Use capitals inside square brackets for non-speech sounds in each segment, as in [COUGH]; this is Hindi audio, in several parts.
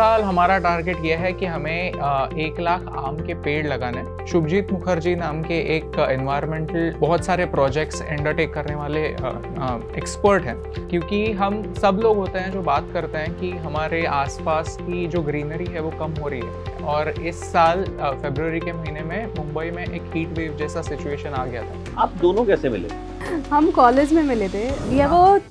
साल हमारा टारगेट यह है कि हमें एक लाख आम के पेड़ लगाने शुभजीत मुखर्जी नाम के एक एनवायरमेंटल बहुत सारे प्रोजेक्ट्स एंडरटेक करने वाले एक्सपर्ट हैं क्योंकि हम सब लोग होते हैं जो बात करते हैं कि हमारे आसपास की जो ग्रीनरी है वो कम हो रही है और इस साल फेब्रवरी के महीने में मुंबई में एक हीट वेव जैसा सिचुएशन आ गया था आप दोनों कैसे मिले हम कॉलेज में मिले थे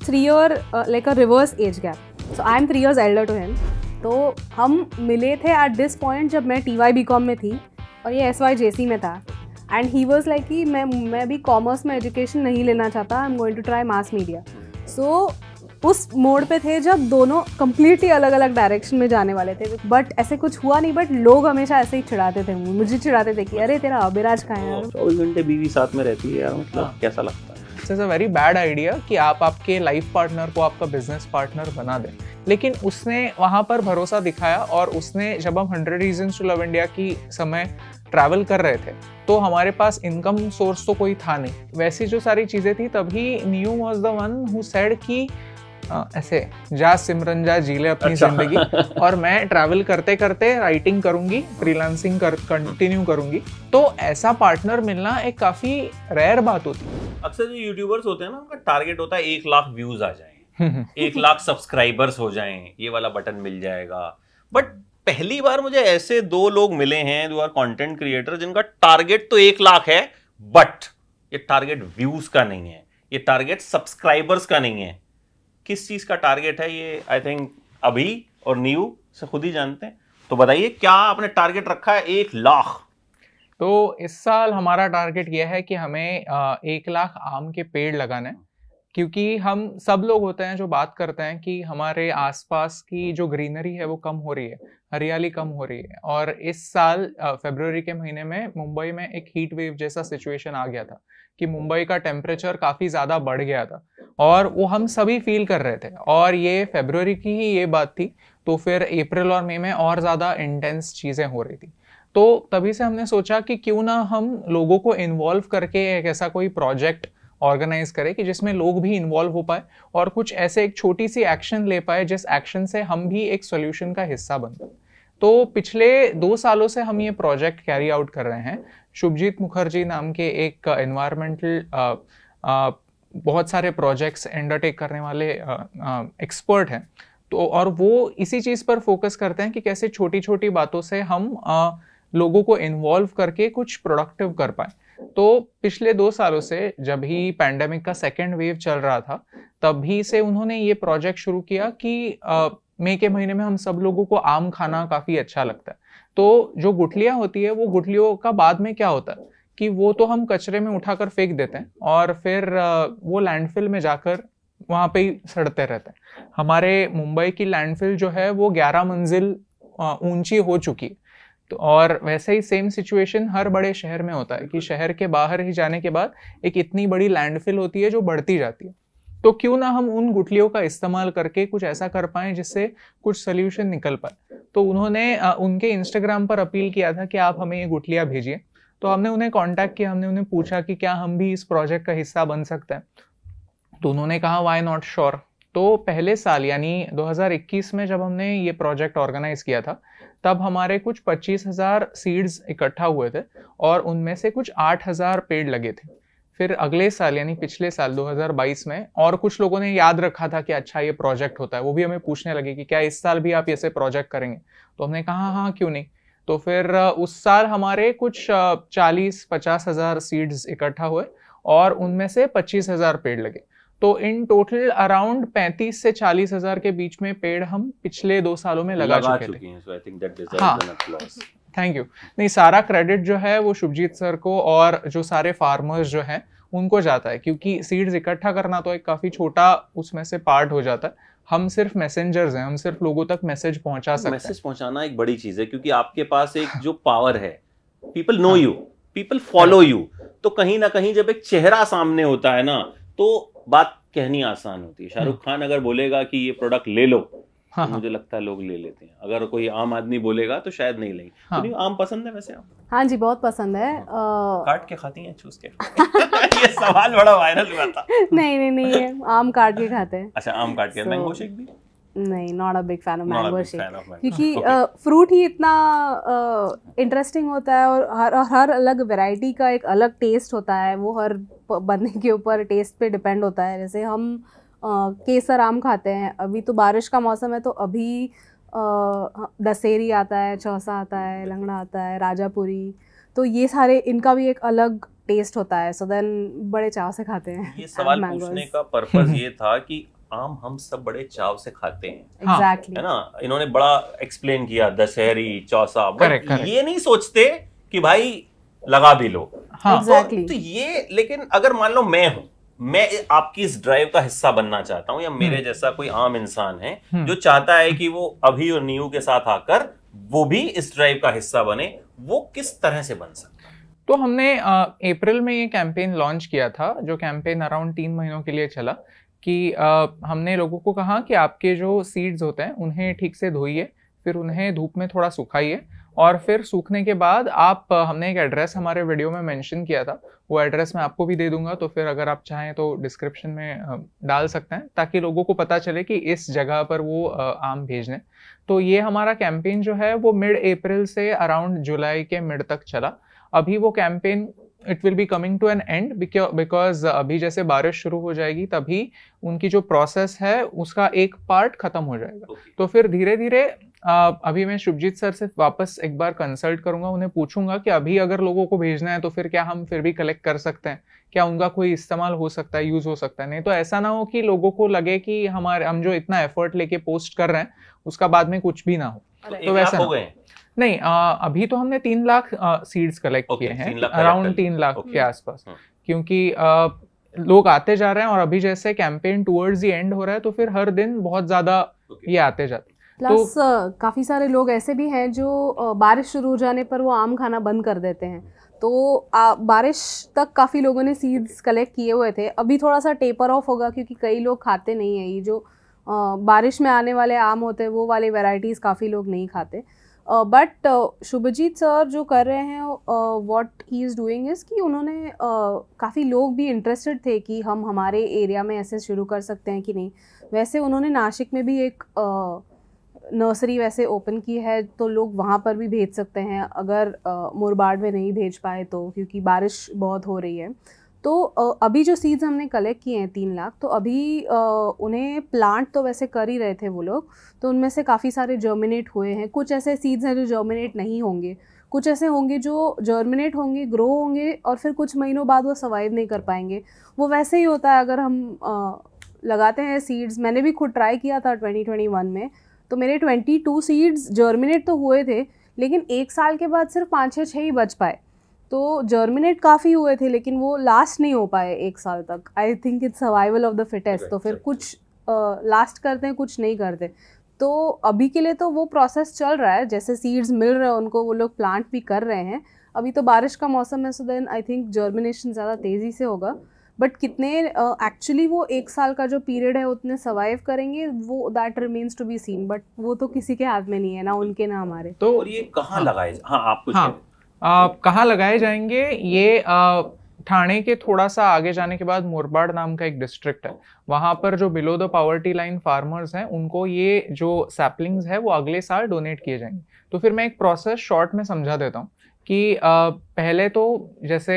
थ्री और like a reverse age gap so I am three years elder to him तो हम मिले थे एट दिस पॉइंट जब मैं टी वाई बी कॉम में थी और ये एस वाई जे सी में था एंड ही वॉज लाइक कि मैं मैं भी कॉमर्स में एजुकेशन नहीं लेना चाहता I am going to try mass media so उस मोड़ पे थे जब दोनों कम्प्लीटली अलग अलग डायरेक्शन में जाने वाले थे बट ऐसे कुछ हुआ नहीं बट लोग हमेशा ऐसे ही चिढ़ाते थे मुझे चिढ़ाते थे कि अरे तेरा अबिराज कहाँ है चौबीस घंटे बीवी साथ में रहती है यार मतलब हाँ। कैसा लगता this is a very bad idea कि आप आपके लाइफ पार्टनर को आपका बिजनेस पार्टनर बना दें लेकिन उसने वहाँ पर भरोसा दिखाया और उसने जब हम hundred reasons to love India की समय ट्रैवल कर रहे थे तो हमारे पास इनकम सोर्स तो कोई था नहीं वैसी जो सारी चीज़ें थी तभी new was the one who said कि हाँ। ऐसे जा सिमरन जा जी ले अपनी अच्छा। जिंदगी [LAUGHS] और मैं ट्रैवल करते करते राइटिंग करूंगी फ्रीलांसिंग कर कंटिन्यू करूंगी तो ऐसा पार्टनर मिलना एक काफी रेयर बात होती है अक्सर जो यूट्यूबर्स होते हैं ना उनका टारगेट होता है एक लाख व्यूज आ जाए [LAUGHS] हम्म, हम्म। एक लाख सब्सक्राइबर्स हो जाए ये वाला बटन मिल जाएगा बट पहली बार मुझे ऐसे दो लोग मिले हैं जो आर कंटेंट क्रिएटर जिनका टारगेट तो एक लाख है बट ये टारगेट व्यूज का नहीं है ये टारगेट सब्सक्राइबर्स का नहीं है किस चीज़ का टारगेट है ये आई थिंक अभी और न्यू से खुद ही जानते हैं तो बताइए क्या आपने टारगेट रखा है एक लाख तो इस साल हमारा टारगेट यह है कि हमें एक लाख आम के पेड़ लगाना है क्योंकि हम सब लोग होते हैं जो बात करते हैं कि हमारे आसपास की जो ग्रीनरी है वो कम हो रही है हरियाली कम हो रही है और इस साल फेबर के महीने में मुंबई में एक हीट वेव जैसा सिचुएशन आ गया था कि मुंबई का टेम्परेचर काफ़ी ज़्यादा बढ़ गया था और वो हम सभी फील कर रहे थे और ये फेब्रवरी की ही ये बात थी तो फिर अप्रैल और मई में और ज़्यादा इंटेंस चीज़ें हो रही थी तो तभी से हमने सोचा कि क्यों ना हम लोगों को इन्वॉल्व करके एक ऐसा कोई प्रोजेक्ट ऑर्गेनाइज करें कि जिसमें लोग भी इन्वॉल्व हो पाए और कुछ ऐसे एक छोटी सी एक्शन ले पाए जिस एक्शन से हम भी एक सोल्यूशन का हिस्सा बन पाए तो पिछले दो सालों से हम ये प्रोजेक्ट कैरी आउट कर रहे हैं शुभजीत मुखर्जी नाम के एक एनवायरमेंटल uh, uh, uh, बहुत सारे प्रोजेक्ट्स अंडरटेक करने वाले एक्सपर्ट हैं तो और वो इसी चीज़ पर फोकस करते हैं कि कैसे छोटी छोटी बातों से हम आ, लोगों को इन्वॉल्व करके कुछ प्रोडक्टिव कर पाए तो पिछले दो सालों से जब ही पैंडेमिक का सेकेंड वेव चल रहा था तब ही से उन्होंने ये प्रोजेक्ट शुरू किया कि मई के महीने में हम सब लोगों को आम खाना काफ़ी अच्छा लगता है तो जो गुठलियाँ होती है वो गुठलियों का बाद में क्या होता है कि वो तो हम कचरे में उठाकर फेंक देते हैं और फिर वो लैंडफिल में जाकर वहाँ पे ही सड़ते रहते हैं हमारे मुंबई की लैंडफिल जो है वो ग्यारह मंजिल ऊंची हो चुकी है तो और वैसे ही सेम सिचुएशन हर बड़े शहर में होता है कि शहर के बाहर ही जाने के बाद एक इतनी बड़ी लैंडफिल होती है जो बढ़ती जाती है तो क्यों ना हम उन गुठलियों का इस्तेमाल करके कुछ ऐसा कर पाएं जिससे कुछ सोल्यूशन निकल पाए तो उन्होंने उनके इंस्टाग्राम पर अपील किया था कि आप हमें ये गुठलियाँ भेजिए तो हमने उन्हें कांटेक्ट किया हमने उन्हें पूछा कि क्या हम भी इस प्रोजेक्ट का हिस्सा बन सकते हैं तो उन्होंने कहा वाई नॉट श्योर तो पहले साल यानी 2021 में जब हमने ये प्रोजेक्ट ऑर्गेनाइज किया था तब हमारे कुछ 25,000 सीड्स इकट्ठा हुए थे और उनमें से कुछ 8,000 पेड़ लगे थे फिर अगले साल यानी पिछले साल 2022 में और कुछ लोगों ने याद रखा था कि अच्छा ये प्रोजेक्ट होता है वो भी हमें पूछने लगे कि क्या इस साल भी आप ऐसे प्रोजेक्ट करेंगे तो हमने कहा हाँ, हाँ क्यों नहीं तो फिर उस साल हमारे कुछ चालीस पचास हज़ार सीड्स इकट्ठा हुए और उनमें से पच्चीस हज़ार पेड़ लगे तो इन टोटल अराउंड पैंतीस से चालीस हज़ार के बीच में पेड़ हम पिछले दो सालों में लगा, लगा चुके, चुके थे हैं, so थैंक यू नहीं सारा क्रेडिट जो है वो शुभजीत सर को और जो सारे फार्मर्स जो हैं उनको जाता है क्योंकि सीड्स इकट्ठा करना तो एक काफ़ी छोटा उसमें से पार्ट हो जाता है हम सिर्फ मैसेंजर्स हैं हम सिर्फ लोगों तक मैसेज पहुंचा सकते हैं मैसेज पहुंचाना एक बड़ी चीज़ है क्योंकि आपके पास एक हाँ। जो पावर है people know you people follow you तो कहीं ना कहीं जब एक चेहरा सामने होता है ना तो बात कहनी आसान होती है शाहरुख हाँ। खान अगर बोलेगा कि ये प्रोडक्ट ले लो हाँ, तो हाँ। मुझे लगता है लोग ले लेते हैं अगर कोई आम आदमी बोलेगा तो शायद नहीं लेंगे हाँ, तो आम पसंद है वैसे आप हाँ जी बहुत पसंद है आ... हाँ। काट के खाती हैं चूस के [LAUGHS] ये सवाल बड़ा वायरल हुआ था [LAUGHS] नहीं नहीं नहीं आम काट के खाते हैं अच्छा आम काट के मैंगो शेक भी नहीं not a big fan of mango shake क्योंकि फ्रूट ही इतना इंटरेस्टिंग uh, होता है और हर और हर अलग वैरायटी का एक अलग टेस्ट होता है वो हर बंदे के ऊपर टेस्ट पे डिपेंड होता है जैसे हम केसर आम खाते हैं अभी तो बारिश का मौसम है तो अभी दशहरी आता है चौसा आता है लंगड़ा आता है राजापुरी तो ये सारे इनका भी एक अलग टेस्ट होता है सो देन बड़े चाव से खाते हैं ये सवाल पूछने का पर्पज ये था कि आम हम सब बड़े चाव से खाते हैं हाँ। exactly. है ना इन्होंने बड़ा एक्सप्लेन किया दशहरी चौसा correct, correct. ये नहीं सोचते कि भाई लगा भी लो हाँ। exactly. तो, तो ये लेकिन अगर मान लो मैं हूँ मैं आपकी इस ड्राइव का हिस्सा बनना चाहता हूं या मेरे हम्म। जैसा कोई आम इंसान है हम्म। जो चाहता है कि वो अभी और नियू के साथ आकर वो भी इस ड्राइव का हिस्सा बने वो किस तरह से बन सकता तो हमने अप्रैल में ये कैंपेन लॉन्च किया था जो कैंपेन अराउंड तीन महीनों के लिए चला कि आ, हमने लोगों को कहा कि आपके जो सीड्स होते हैं उन्हें ठीक से धोइए फिर उन्हें धूप में थोड़ा सुखाइए और फिर सूखने के बाद आप हमने एक एड्रेस हमारे वीडियो में मेंशन किया था वो एड्रेस मैं आपको भी दे दूंगा तो फिर अगर आप चाहें तो डिस्क्रिप्शन में डाल सकते हैं ताकि लोगों को पता चले कि इस जगह पर वो आम भेज दें तो ये हमारा कैंपेन जो है वो मिड अप्रैल से अराउंड जुलाई के मिड तक चला अभी वो campaign it will be coming to an end because अभी जैसे बारिश शुरू हो जाएगी तभी उनकी जो प्रोसेस है उसका एक पार्ट खत्म हो जाएगा okay. तो फिर धीरे धीरे अभी मैं शुभजीत सर से वापस एक बार कंसल्ट करूंगा उन्हें पूछूंगा कि अभी अगर लोगों को भेजना है तो फिर क्या हम फिर भी कलेक्ट कर सकते हैं क्या उनका कोई इस्तेमाल हो सकता है यूज़ हो सकता है नहीं तो ऐसा ना हो कि लोगों को लगे कि हमारे हम जो इतना एफर्ट लेके पोस्ट कर रहे हैं उसका बाद में कुछ भी ना हो तो, वैसा हो नहीं आ, अभी तो हमने तीन लाख सीड्स कलेक्ट किए हैं अराउंड तीन लाख के आसपास हम्म। क्योंकि लोग आते जा रहे हैं और अभी जैसे कैंपेन टूवर्ड्स एंड हो रहा है तो फिर हर दिन बहुत ज़्यादा ये आते जाते प्लस तो, काफ़ी सारे लोग ऐसे भी हैं जो बारिश शुरू हो जाने पर वो आम खाना बंद कर देते हैं तो आ, बारिश तक काफ़ी लोगों ने सीड्स कलेक्ट किए हुए थे अभी थोड़ा सा टेपर ऑफ होगा क्योंकि कई लोग खाते नहीं है ये जो आ, बारिश में आने वाले आम होते हैं वो वाले वेराइटीज़ काफ़ी लोग नहीं खाते बट शुभजीत सर जो कर रहे हैं what he is doing is कि उन्होंने काफ़ी लोग भी इंटरेस्टेड थे कि हम हमारे एरिया में ऐसे शुरू कर सकते हैं कि नहीं वैसे उन्होंने नासिक में भी एक नर्सरी वैसे ओपन की है तो लोग वहाँ पर भी भेज सकते हैं अगर मुरबाड़ में नहीं भेज पाए तो क्योंकि बारिश बहुत हो रही है तो अभी जो सीड्स हमने कलेक्ट किए हैं तीन लाख तो अभी उन्हें प्लांट तो वैसे कर ही रहे थे वो लोग तो उनमें से काफ़ी सारे जर्मिनेट हुए हैं कुछ ऐसे सीड्स हैं जो जर्मिनेट नहीं होंगे कुछ ऐसे होंगे जो जर्मिनेट होंगे ग्रो होंगे और फिर कुछ महीनों बाद वो सर्वाइव नहीं कर पाएंगे वो वैसे ही होता है अगर हम लगाते हैं सीड्स मैंने भी खुद ट्राई किया था 2021 में तो मेरे ट्वेंटी टू सीड्स जर्मिनेट तो हुए थे लेकिन एक साल के बाद सिर्फ पाँच छः छः ही बच पाए तो जर्मिनेट काफ़ी हुए थे लेकिन वो लास्ट नहीं हो पाए एक साल तक I think it's survival of the fittest तो फिर कुछ लास्ट करते हैं कुछ नहीं करते तो अभी के लिए तो वो प्रोसेस चल रहा है जैसे सीड्स मिल रहे हैं उनको वो लोग प्लांट भी कर रहे हैं अभी तो बारिश का मौसम है so then I think germination ज़्यादा तेज़ी से होगा बट कितने एक्चुअली uh, वो एक साल का जो पीरियड है उतने सर्वाइव करेंगे वो that remains to be seen but वो तो किसी के हाथ में नहीं है ना उनके ना हमारे तो और ये कहाँ हाँ। लगाए हाँ आप कुछ हाँ, uh, कहाँ लगाए जाएंगे ये uh, ठाणे के थोड़ा सा आगे जाने के बाद मुरबाड़ नाम का एक डिस्ट्रिक्ट है वहाँ पर जो below the poverty line farmers हैं उनको ये जो सैपलिंग्स है वो अगले साल डोनेट किए जाएंगे तो फिर मैं एक प्रोसेस शॉर्ट में समझा देता हूँ कि पहले तो जैसे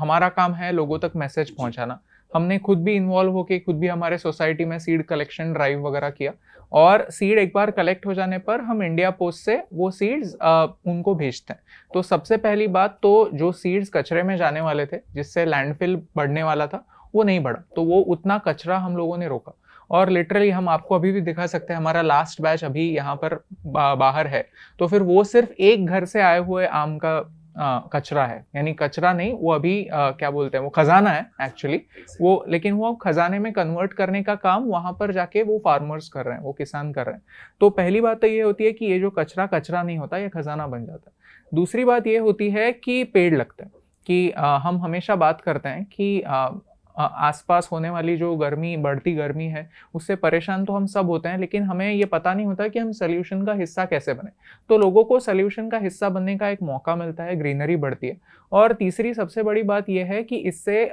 हमारा काम है लोगों तक मैसेज पहुंचाना हमने खुद भी इन्वॉल्व होके खुद भी हमारे सोसाइटी में सीड कलेक्शन ड्राइव वगैरह किया और सीड एक बार कलेक्ट हो जाने पर हम इंडिया पोस्ट से वो सीड्स उनको भेजते हैं तो सबसे पहली बात तो जो सीड्स कचरे में जाने वाले थे जिससे लैंडफिल बढ़ने वाला था वो नहीं बढ़ा तो वो उतना कचरा हम लोगों ने रोका और लिटरली हम आपको अभी भी दिखा सकते हैं हमारा लास्ट बैच अभी यहाँ पर बा, बाहर है तो फिर वो सिर्फ एक घर से आए हुए आम का कचरा है यानी कचरा नहीं वो अभी आ, क्या बोलते हैं वो खजाना है एक्चुअली वो लेकिन वो खजाने में कन्वर्ट करने का काम वहाँ पर जाके वो फार्मर्स कर रहे हैं वो किसान कर रहे हैं तो पहली बात तो ये होती है कि ये जो कचरा कचरा नहीं होता ये खजाना बन जाता है दूसरी बात ये होती है कि पेड़ लगते हैं कि आ, हम हमेशा बात करते हैं कि आसपास होने वाली जो गर्मी बढ़ती गर्मी है उससे परेशान तो हम सब होते हैं लेकिन हमें ये पता नहीं होता कि हम सोल्यूशन का हिस्सा कैसे बने तो लोगों को सोल्यूशन का हिस्सा बनने का एक मौका मिलता है ग्रीनरी बढ़ती है और तीसरी सबसे बड़ी बात यह है कि इससे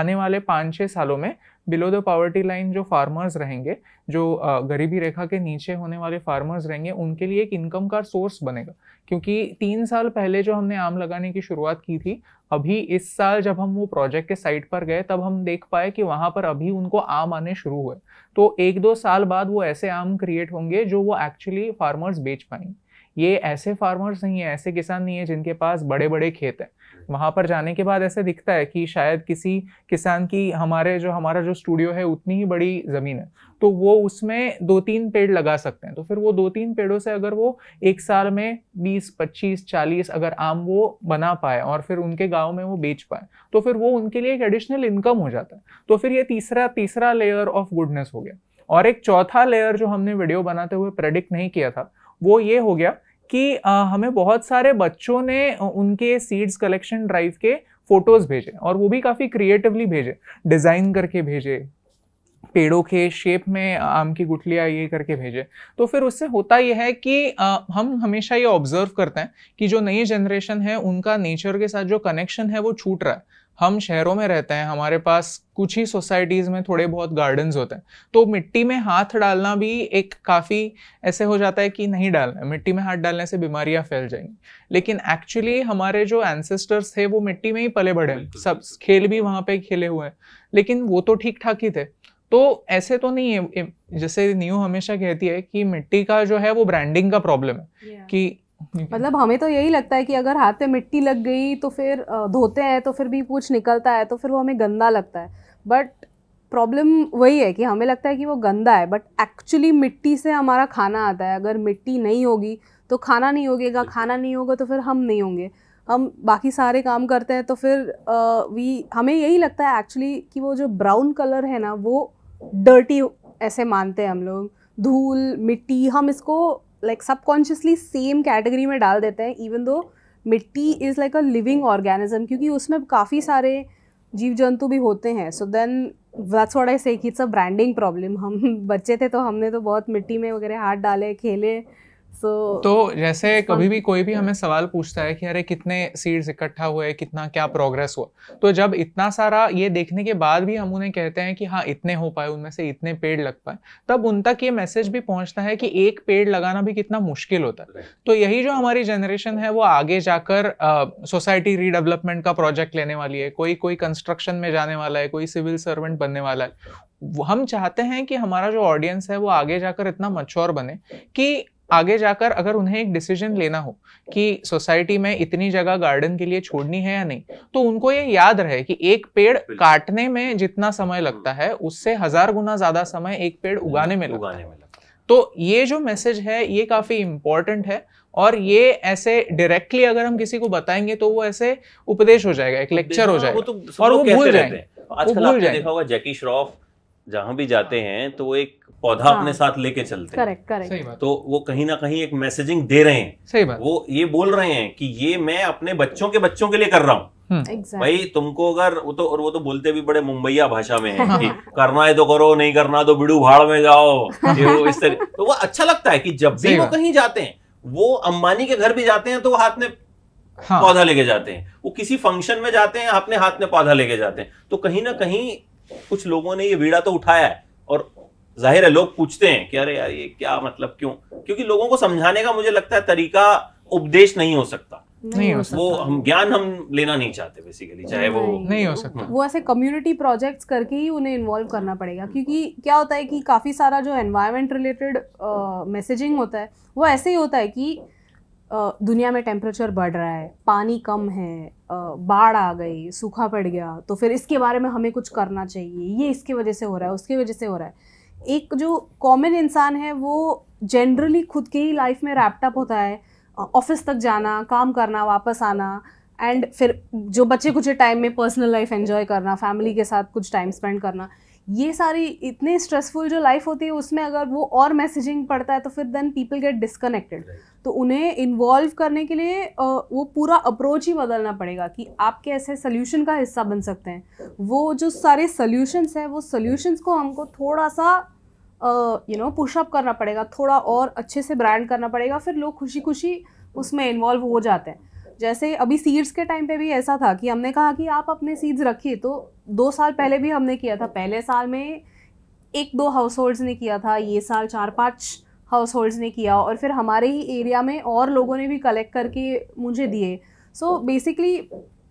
आने वाले पाँच छः सालों में बिलो द पावर्टी लाइन जो फार्मर्स रहेंगे जो गरीबी रेखा के नीचे होने वाले फार्मर्स रहेंगे उनके लिए एक इनकम का सोर्स बनेगा क्योंकि तीन साल पहले जो हमने आम लगाने की शुरुआत की थी अभी इस साल जब हम वो प्रोजेक्ट के साइट पर गए तब हम देख पाए कि वहाँ पर अभी उनको आम आने शुरू हुए तो एक दो साल बाद वो ऐसे आम क्रिएट होंगे जो वो एक्चुअली फार्मर्स बेच पाएंगे ये ऐसे फार्मर्स नहीं है ऐसे किसान नहीं है जिनके पास बड़े बड़े खेत हैं वहाँ पर जाने के बाद ऐसे दिखता है कि शायद किसी किसान की हमारे जो हमारा जो स्टूडियो है उतनी ही बड़ी ज़मीन है तो वो उसमें दो तीन पेड़ लगा सकते हैं तो फिर वो दो तीन पेड़ों से अगर वो एक साल में बीस पच्चीस चालीस अगर आम वो बना पाए और फिर उनके गांव में वो बेच पाए तो फिर वो उनके लिए एक एडिशनल इनकम हो जाता है तो फिर ये तीसरा तीसरा लेयर ऑफ गुडनेस हो गया और एक चौथा लेयर जो हमने वीडियो बनाते हुए प्रेडिक्ट नहीं किया था वो ये हो गया कि हमें बहुत सारे बच्चों ने उनके सीड्स कलेक्शन ड्राइव के फ़ोटोज़ भेजे और वो भी काफ़ी क्रिएटिवली भेजे डिज़ाइन करके भेजे पेड़ों के शेप में आम की गुठलियाँ ये करके भेजे तो फिर उससे होता यह है कि आ, हम हमेशा ये ऑब्जर्व करते हैं कि जो नई जनरेशन है उनका नेचर के साथ जो कनेक्शन है वो छूट रहा है हम शहरों में रहते हैं हमारे पास कुछ ही सोसाइटीज़ में थोड़े बहुत गार्डन्स होते हैं तो मिट्टी में हाथ डालना भी एक काफ़ी ऐसे हो जाता है कि नहीं डालना मिट्टी में हाथ डालने से बीमारियां फैल जाएंगी लेकिन एक्चुअली हमारे जो एंसेस्टर्स थे वो मिट्टी में ही पले बढ़े सब खेल भी वहाँ पर खेले हुए हैं लेकिन वो तो ठीक ठाक ही थे तो ऐसे तो नहीं है जैसे न्यू हमेशा कहती है कि मिट्टी का जो है वो ब्रांडिंग का प्रॉब्लम है yeah. कि मतलब हमें तो यही लगता है कि अगर हाथ पे मिट्टी लग गई तो फिर धोते हैं तो फिर भी कुछ निकलता है तो फिर वो हमें गंदा लगता है बट प्रॉब्लम वही है कि हमें लगता है कि वो गंदा है बट एक्चुअली मिट्टी से हमारा खाना आता है अगर मिट्टी नहीं होगी तो खाना नहीं होगेगा खाना नहीं होगा तो फिर हम नहीं होंगे हम बाकी सारे काम करते हैं तो फिर वी हमें यही लगता है एक्चुअली कि वो जो ब्राउन कलर है ना वो डर्टी ऐसे मानते हैं हम लोग धूल मिट्टी हम इसको लाइक सबकॉन्शियसली सेम कैटेगरी में डाल देते हैं इवन दो मिट्टी is like a living organism क्योंकि उसमें काफ़ी सारे जीव जंतु भी होते हैं so then that's what I say it's a branding problem हम [LAUGHS] बच्चे थे तो हमने तो बहुत मिट्टी में वगैरह हाथ डाले खेले सो so, तो जैसे कभी भी कोई भी हमें सवाल पूछता है कि अरे कितने सीड्स इकट्ठा हुए कितना क्या प्रोग्रेस हुआ तो जब इतना सारा ये देखने के बाद भी हम उन्हें कहते हैं कि हाँ इतने हो पाए उनमें से इतने पेड़ लग पाए तब उन तक ये मैसेज भी पहुंचता है कि एक पेड़ लगाना भी कितना मुश्किल होता है तो यही जो हमारी जनरेशन है वो आगे जाकर सोसाइटी रीडेवलपमेंट का प्रोजेक्ट लेने वाली है कोई कोई कंस्ट्रक्शन में जाने वाला है कोई सिविल सर्वेंट बनने वाला है हम चाहते हैं कि हमारा जो ऑडियंस है वो आगे जाकर इतना मच्योर बने कि आगे जाकर अगर उन्हें एक डिसीजन लेना हो कि सोसाइटी में इतनी जगह गार्डन के लिए छोड़नी है या नहीं तो उनको ये याद रहे कि एक पेड़ काटने में जितना समय लगता है उससे हजार गुना ज्यादा समय एक पेड़ हम्म, उगाने में लगता है तो ये जो मैसेज है ये काफी इंपॉर्टेंट है और ये ऐसे डायरेक्टली अगर हम किसी को बताएंगे तो वो ऐसे उपदेश हो जाएगा एक लेक्चर तो हो जाएगा तो और वो भूल जाएंगे देखा होगा जैकी श्रॉफ जहां भी जाते हाँ। हैं तो वो एक पौधा हाँ, अपने साथ लेके चलते करेक्ट करेक्ट तो वो कहीं ना कहीं एक मैसेजिंग दे रहे हैं सही बात वो ये बोल रहे हैं कि ये मैं अपने बच्चों के बच्चों के लिए कर रहा हूँ हम्म। Exactly. भाई तुमको अगर वो तो और वो तो बोलते भी बड़े मुंबईया भाषा में है कि [LAUGHS] करना है तो करो नहीं करना तो बिड़ू भाड़ में जाओ [LAUGHS] इस तरह तो वो अच्छा लगता है कि जब भी वो कहीं जाते हैं वो अंबानी के घर भी जाते हैं तो वो हाथ में हाँ। पौधा लेके जाते हैं वो किसी फंक्शन में जाते हैं अपने हाथ में पौधा लेके जाते हैं तो कहीं ना कहीं कुछ लोगों ने ये बीड़ा तो उठाया है और जाहिर है लोग पूछते हैं कि अरे यार ये क्या मतलब क्यों क्योंकि लोगों को समझाने का मुझे लगता है तरीका उपदेश नहीं हो सकता नहीं हो सकता वो हम ज्ञान हम लेना नहीं चाहते बेसिकली चाहे वो नहीं हो सकता वो ऐसे कम्युनिटी प्रोजेक्ट्स करके ही उन्हें इन्वॉल्व करना पड़ेगा क्योंकि क्या होता है कि काफ़ी सारा जो एनवायरमेंट रिलेटेड मैसेजिंग होता है वो ऐसे ही होता है कि दुनिया में टेम्परेचर बढ़ रहा है पानी कम है बाढ़ आ गई सूखा पड़ गया तो फिर इसके बारे में हमें कुछ करना चाहिए ये इसकी वजह से हो रहा है उसकी वजह से हो रहा है एक जो कॉमन इंसान है वो जनरली खुद के ही लाइफ में रैप्टअप होता है ऑफिस तक जाना काम करना वापस आना एंड फिर जो बच्चे कुछ टाइम में पर्सनल लाइफ एंजॉय करना फैमिली के साथ कुछ टाइम स्पेंड करना ये सारी इतने स्ट्रेसफुल जो लाइफ होती है उसमें अगर वो और मैसेजिंग पड़ता है तो फिर देन पीपल गेट डिस्कनेक्टेड तो उन्हें इन्वॉल्व करने के लिए वो पूरा अप्रोच ही बदलना पड़ेगा कि आप कैसे सोल्यूशन का हिस्सा बन सकते हैं वो जो सारे सोल्यूशंस हैं वो सोल्यूशंस को हमको थोड़ा सा यू नो पुशअप करना पड़ेगा थोड़ा और अच्छे से ब्रांड करना पड़ेगा फिर लोग खुशी खुशी उसमें इन्वॉल्व हो जाते हैं जैसे अभी सीड्स के टाइम पे भी ऐसा था कि हमने कहा कि आप अपने सीड्स रखिए तो दो साल पहले भी हमने किया था पहले साल में एक दो हाउस होल्ड्स ने किया था ये साल चार पाँच हाउस होल्ड्स ने किया और फिर हमारे ही एरिया में और लोगों ने भी कलेक्ट करके मुझे दिए सो बेसिकली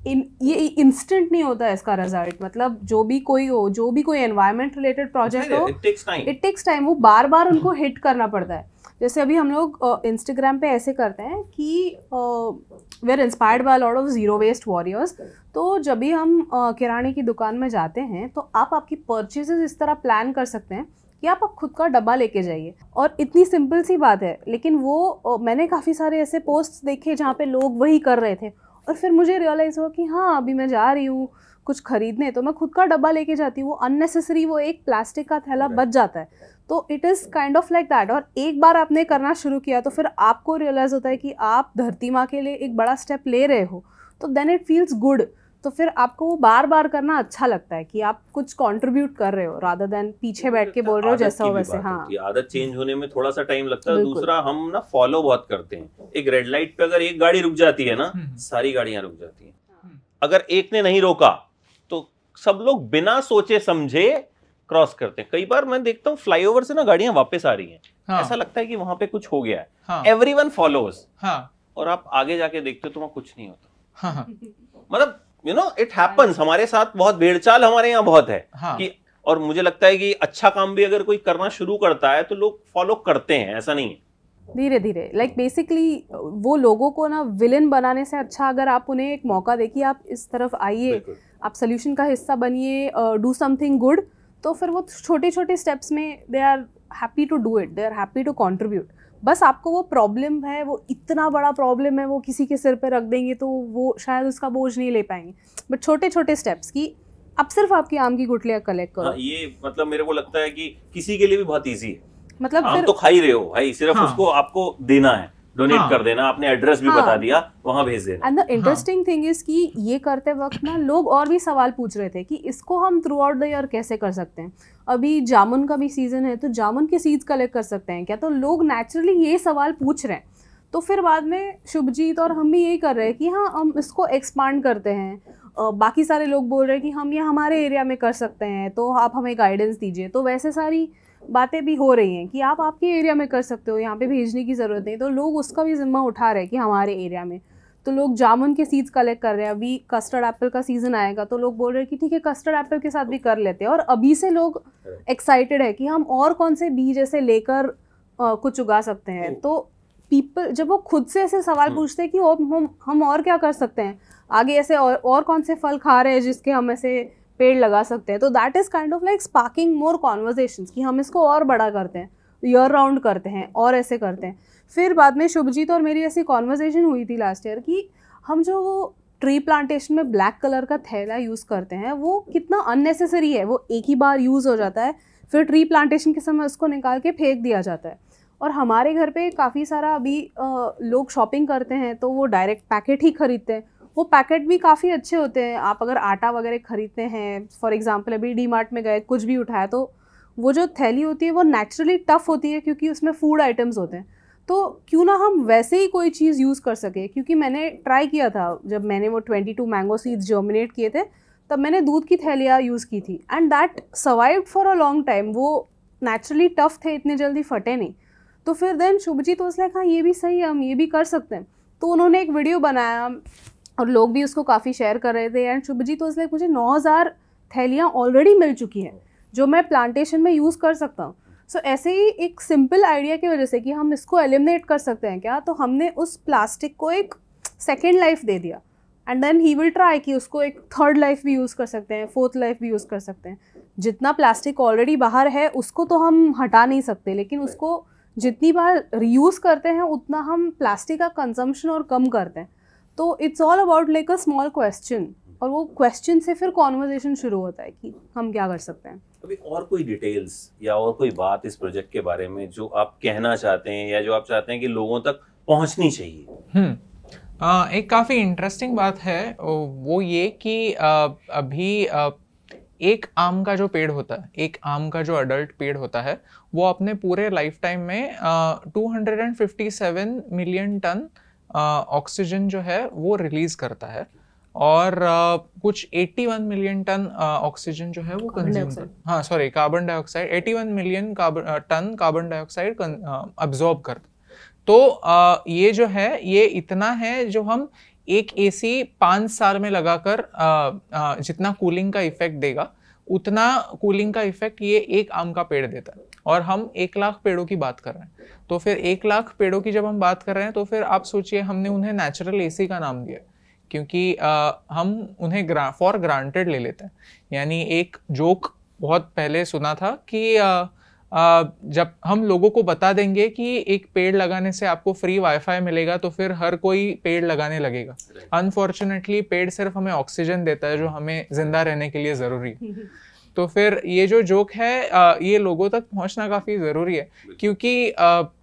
इन ये इंस्टेंट नहीं होता है इसका रिजल्ट मतलब जो भी कोई हो जो भी कोई एनवायरमेंट रिलेटेड प्रोजेक्ट हो इट टेक्स टाइम वो बार बार उनको हिट करना पड़ता है जैसे अभी हम लोग इंस्टाग्राम पे ऐसे करते हैं कि we are inspired by lord of zero waste warriors तो जब भी हम किराने की दुकान में जाते हैं तो आप आपकी परचेजेज इस तरह प्लान कर सकते हैं कि आप आप खुद का डब्बा लेके जाइए और इतनी सिंपल सी बात है लेकिन वो मैंने काफ़ी सारे ऐसे पोस्ट देखे जहाँ पे लोग वही कर रहे थे और फिर मुझे रियलाइज़ हुआ कि हाँ अभी मैं जा रही हूँ कुछ खरीदने तो मैं खुद का डब्बा लेके जाती हूँ वो अननेसेसरी वो एक प्लास्टिक का थैला बच जाता है तो it is kind of like that और एक बार आपने करना शुरू किया तो फिर आपको रियलाइज़ होता है कि आप धरती माँ के लिए एक बड़ा स्टेप ले रहे हो तो देन इट फील्स गुड तो फिर आपको वो बार बार करना अच्छा लगता है कि आप कुछ कंट्रीब्यूट कर रहे हो राधा देन पीछे बैठ के बोल रहे हो जैसा हो वैसे हाँ आदत चेंज होने में थोड़ा सा टाइम लगता है दूसरा हम ना फॉलो बहुत करते हैं एक रेड लाइट पे अगर एक गाड़ी रुक जाती है ना हम्म, हम्म। सारी गाड़ियां रुक जाती हैं हम्म। अगर एक ने नहीं रोका तो सब लोग बिना सोचे समझे क्रॉस करते हैं कई बार मैं देखता हूँ फ्लाईओवर से ना गाड़ियां वापस आ रही हैं हाँ। ऐसा लगता है कि वहां पे कुछ हो गया है एवरी वन फॉलोज और आप आगे जाके देखते हो तो वहां कुछ नहीं होता हाँ।, हाँ। मतलब यू नो इट हैपन्स हमारे साथ बहुत भेड़चाल हमारे यहाँ बहुत है हाँ. कि और मुझे लगता है कि अच्छा काम भी अगर कोई करना शुरू करता है तो लोग फॉलो करते हैं ऐसा नहीं है धीरे धीरे लाइक बेसिकली वो लोगों को ना विलन बनाने से अच्छा अगर आप उन्हें एक मौका देखिए आप इस तरफ आइए आप सोल्यूशन का हिस्सा बनिए डू समथिंग गुड तो फिर वो छोटे छोटे स्टेप्स में they are happy to do it they are happy to contribute बस आपको वो प्रॉब्लम है वो इतना बड़ा प्रॉब्लम है वो किसी के सिर पे रख देंगे तो वो शायद उसका बोझ नहीं ले पाएंगे बट छोटे छोटे स्टेप्स की अब सिर्फ आपकी आम की गुटलियाँ कलेक्ट करो हाँ, ये मतलब मेरे को लगता है कि किसी के लिए भी बहुत ईजी है मतलब आप तो खा ही रहे हो भाई सिर्फ हाँ। उसको आपको देना है डोनेट हाँ, कर देना आपने एड्रेस भी हाँ, बता दिया वहां भेज देना and the interesting thing is कि ये करते वक्त ना लोग और भी सवाल पूछ रहे थे कि इसको हम थ्रू आउट द ईयर कैसे कर सकते हैं अभी जामुन का भी सीजन है तो जामुन के सीड्स कलेक्ट कर सकते हैं क्या तो लोग नेचुरली ये सवाल पूछ रहे हैं तो फिर बाद में शुभजीत और हम भी यही कर रहे हैं कि हाँ हम इसको एक्सपांड करते हैं बाकी सारे लोग बोल रहे हैं कि हम ये हमारे एरिया में कर सकते हैं तो आप हमें गाइडेंस दीजिए तो वैसे सारी बातें भी हो रही हैं कि आप आपके एरिया में कर सकते हो यहाँ पे भेजने की ज़रूरत नहीं तो लोग उसका भी ज़िम्मा उठा रहे हैं कि हमारे एरिया में तो लोग जामुन के सीड्स कलेक्ट कर रहे हैं अभी कस्टर्ड एप्पल का सीज़न आएगा तो लोग बोल रहे हैं कि ठीक है कस्टर्ड एप्पल के साथ भी कर लेते हैं और अभी से लोग एक्साइटेड है कि हम और कौन से बीज ऐसे लेकर कुछ उगा सकते हैं oh. तो पीपल जब वो खुद से ऐसे सवाल hmm. पूछते हैं कि हम हम और क्या कर सकते हैं आगे ऐसे और और कौन से फल खा रहे हैं जिसके हम ऐसे पेड़ लगा सकते हैं तो that is kind of like sparking more conversation कि हम इसको और बड़ा करते हैं ईयर राउंड करते हैं और ऐसे करते हैं फिर बाद में शुभजीत और मेरी ऐसी कॉन्वर्जेशन हुई थी लास्ट ईयर कि हम जो वो ट्री प्लांटेशन में ब्लैक कलर का थैला यूज़ करते हैं वो कितना अननेसेसरी है वो एक ही बार यूज़ हो जाता है फिर ट्री प्लांटेशन के समय उसको निकाल के फेंक दिया जाता है और हमारे घर पे काफ़ी सारा अभी आ, लोग शॉपिंग करते हैं तो वो डायरेक्ट पैकेट ही खरीदते हैं वो पैकेट भी काफ़ी अच्छे होते हैं आप अगर आटा वगैरह ख़रीदते हैं फॉर एग्ज़ाम्पल अभी डी मार्ट में गए कुछ भी उठाया तो वो जो थैली होती है वो नेचुरली टफ़ होती है क्योंकि उसमें फूड आइटम्स होते हैं तो क्यों ना हम वैसे ही कोई चीज़ यूज़ कर सके क्योंकि मैंने ट्राई किया था जब मैंने वो twenty two mango seeds germinate किए थे तब मैंने दूध की थैलियाँ यूज़ की थी and that survive for a long time वो नेचुरली टफ़ थे इतने जल्दी फटे नहीं तो फिर देन शुभजीत तो उसने कहा ये भी सही है हम ये भी कर सकते हैं तो उन्होंने एक वीडियो बनाया और लोग भी उसको काफ़ी शेयर कर रहे थे एंड शुभ जी तो लाइक मुझे नौ हज़ार थैलियाँ ऑलरेडी मिल चुकी हैं जो मैं प्लांटेशन में यूज़ कर सकता हूँ सो so, ऐसे ही एक सिंपल आइडिया की वजह से कि हम इसको एलिमिनेट कर सकते हैं क्या तो हमने उस प्लास्टिक को एक सेकेंड लाइफ दे दिया and then he will try कि उसको एक थर्ड लाइफ भी यूज़ कर सकते हैं फोर्थ लाइफ भी यूज़ कर सकते हैं जितना प्लास्टिक ऑलरेडी बाहर है उसको तो हम हटा नहीं सकते लेकिन उसको जितनी बार रीयूज़ करते हैं उतना हम प्लास्टिक का कंजम्पशन और कम करते हैं तो it's all about like a small question और वो क्वेश्चन से फिर कॉन्वर्जेशन शुरू होता है कि हम क्या कर सकते हैं अभी और कोई डिटेल्स या और कोई बात इस प्रोजेक्ट के बारे में जो आप कहना चाहते हैं या जो आप चाहते हैं कि लोगों तक पहुंचनी चाहिए हम्म एक काफ़ी इंटरेस्टिंग बात है वो ये कि uh, अभी uh, एक आम का जो पेड़ होता है एक आम का जो अडल्ट पेड़ होता है वो अपने पूरे लाइफ टाइम में टू मिलियन टन ऑक्सीजन जो है वो रिलीज करता है और uh, कुछ 81 मिलियन टन ऑक्सीजन जो है वो कंज्यूम हाँ sorry carbon dioxide 81 million ton carbon dioxide absorb करता तो uh, ये जो है ये इतना है जो हम एक एसी पाँच साल में लगाकर uh, जितना कूलिंग का इफेक्ट देगा उतना कूलिंग का इफेक्ट ये एक आम का पेड़ देता है और हम एक लाख पेड़ों की बात कर रहे हैं तो फिर एक लाख पेड़ों की जब हम बात कर रहे हैं तो फिर आप सोचिए हमने उन्हें नेचुरल एसी का नाम दिया क्योंकि आ, हम उन्हें फॉर ग्रांटेड ले लेते हैं यानी एक जोक बहुत पहले सुना था कि आ, आ, जब हम लोगों को बता देंगे कि एक पेड़ लगाने से आपको फ्री वाईफाई मिलेगा तो फिर हर कोई पेड़ लगाने लगेगा अनफॉर्चुनेटली पेड़ सिर्फ हमें ऑक्सीजन देता है जो हमें जिंदा रहने के लिए ज़रूरी है [LAUGHS] तो फिर ये जो जोक है ये लोगों तक पहुंचना काफ़ी ज़रूरी है क्योंकि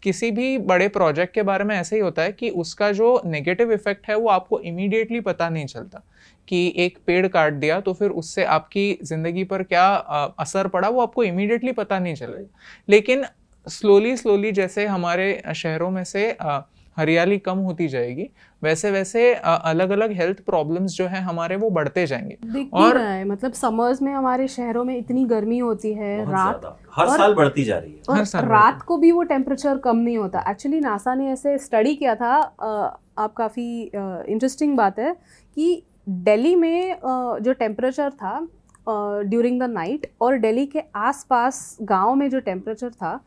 किसी भी बड़े प्रोजेक्ट के बारे में ऐसे ही होता है कि उसका जो नेगेटिव इफेक्ट है वो आपको इमीडिएटली पता नहीं चलता कि एक पेड़ काट दिया तो फिर उससे आपकी ज़िंदगी पर क्या असर पड़ा वो आपको इमीडिएटली पता नहीं चलेगा लेकिन स्लोली स्लोली जैसे हमारे शहरों में से हरियाली कम होती जाएगी वैसे वैसे अलग अलग हेल्थ प्रॉब्लम्स जो है हमारे वो बढ़ते जाएंगे और है। मतलब समर्स में हमारे शहरों में इतनी गर्मी होती है रात हर और, साल बढ़ती जा रही है हर साल रात को भी वो टेम्परेचर कम नहीं होता एक्चुअली नासा ने ऐसे स्टडी किया था आप काफ़ी इंटरेस्टिंग बात है कि दिल्ली में जो टेम्परेचर था ड्यूरिंग द नाइट और दिल्ली के आसपास गांव में जो टेम्परेचर था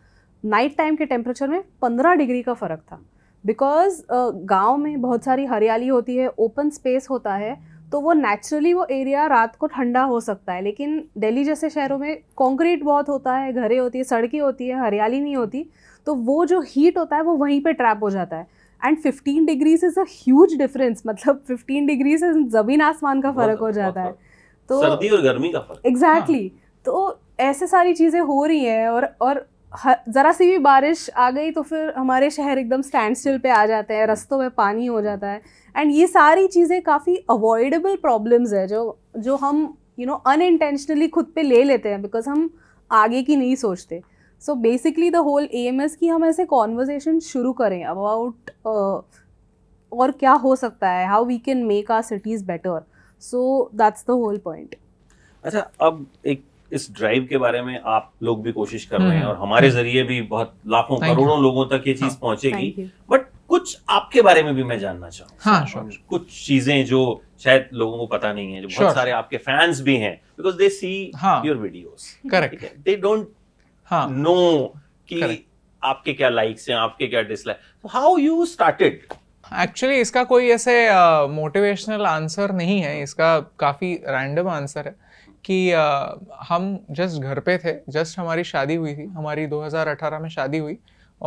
नाइट टाइम के टेम्परेचर में पंद्रह डिग्री का फ़र्क था बिकॉज गांव में बहुत सारी हरियाली होती है ओपन स्पेस होता है तो वो नेचुरली वो एरिया रात को ठंडा हो सकता है लेकिन दिल्ली जैसे शहरों में कॉन्क्रीट बहुत होता है घरें होती है सड़कें होती है हरियाली नहीं होती तो वो जो हीट होता है वो वहीं पे ट्रैप हो जाता है and 15 degrees is a huge difference मतलब 15 डिग्री ज़मीन आसमान का फ़र्क हो अच्छा, जाता है अच्छा। तो सर्दी और गर्मी का फर्क एग्जैक्टली exactly, हाँ. तो ऐसे सारी चीज़ें हो रही हैं और और ज़रा सी भी बारिश आ गई तो फिर हमारे शहर एकदम स्टैंड स्टिल पे आ जाते हैं रस्तों में पानी हो जाता है एंड ये सारी चीज़ें काफ़ी अवॉइडेबल प्रॉब्लम्स है जो जो हम यू नो अनइंटेंशनली खुद पे ले लेते हैं बिकॉज हम आगे की नहीं सोचते so basically the whole A M S की हम ऐसे कॉन्वर्जेसन शुरू करें अबाउट uh, और क्या हो सकता है how we can make our cities better so that's the whole point अच्छा अब एक इस ड्राइव के बारे में आप लोग भी कोशिश कर रहे हैं हम्म। और हमारे हम्म। जरिए भी बहुत लाखों करोड़ों लोगों तक ये चीज हाँ। पहुंचेगी बट कुछ आपके बारे में भी मैं जानना चाहूंगा हाँ, sure. कुछ चीजें जो शायद लोगों को पता नहीं है जो sure. बहुत सारे आपके फैंस भी हैं because they see your videos correct they don't know कि Correct. आपके क्या लाइक्स हैं आपके क्या dislike how you started actually इसका कोई ऐसे मोटिवेशनल uh, आंसर नहीं है इसका काफी रैंडम आंसर है कि आ, हम जस्ट घर पे थे जस्ट हमारी शादी हुई थी हमारी 2018 में शादी हुई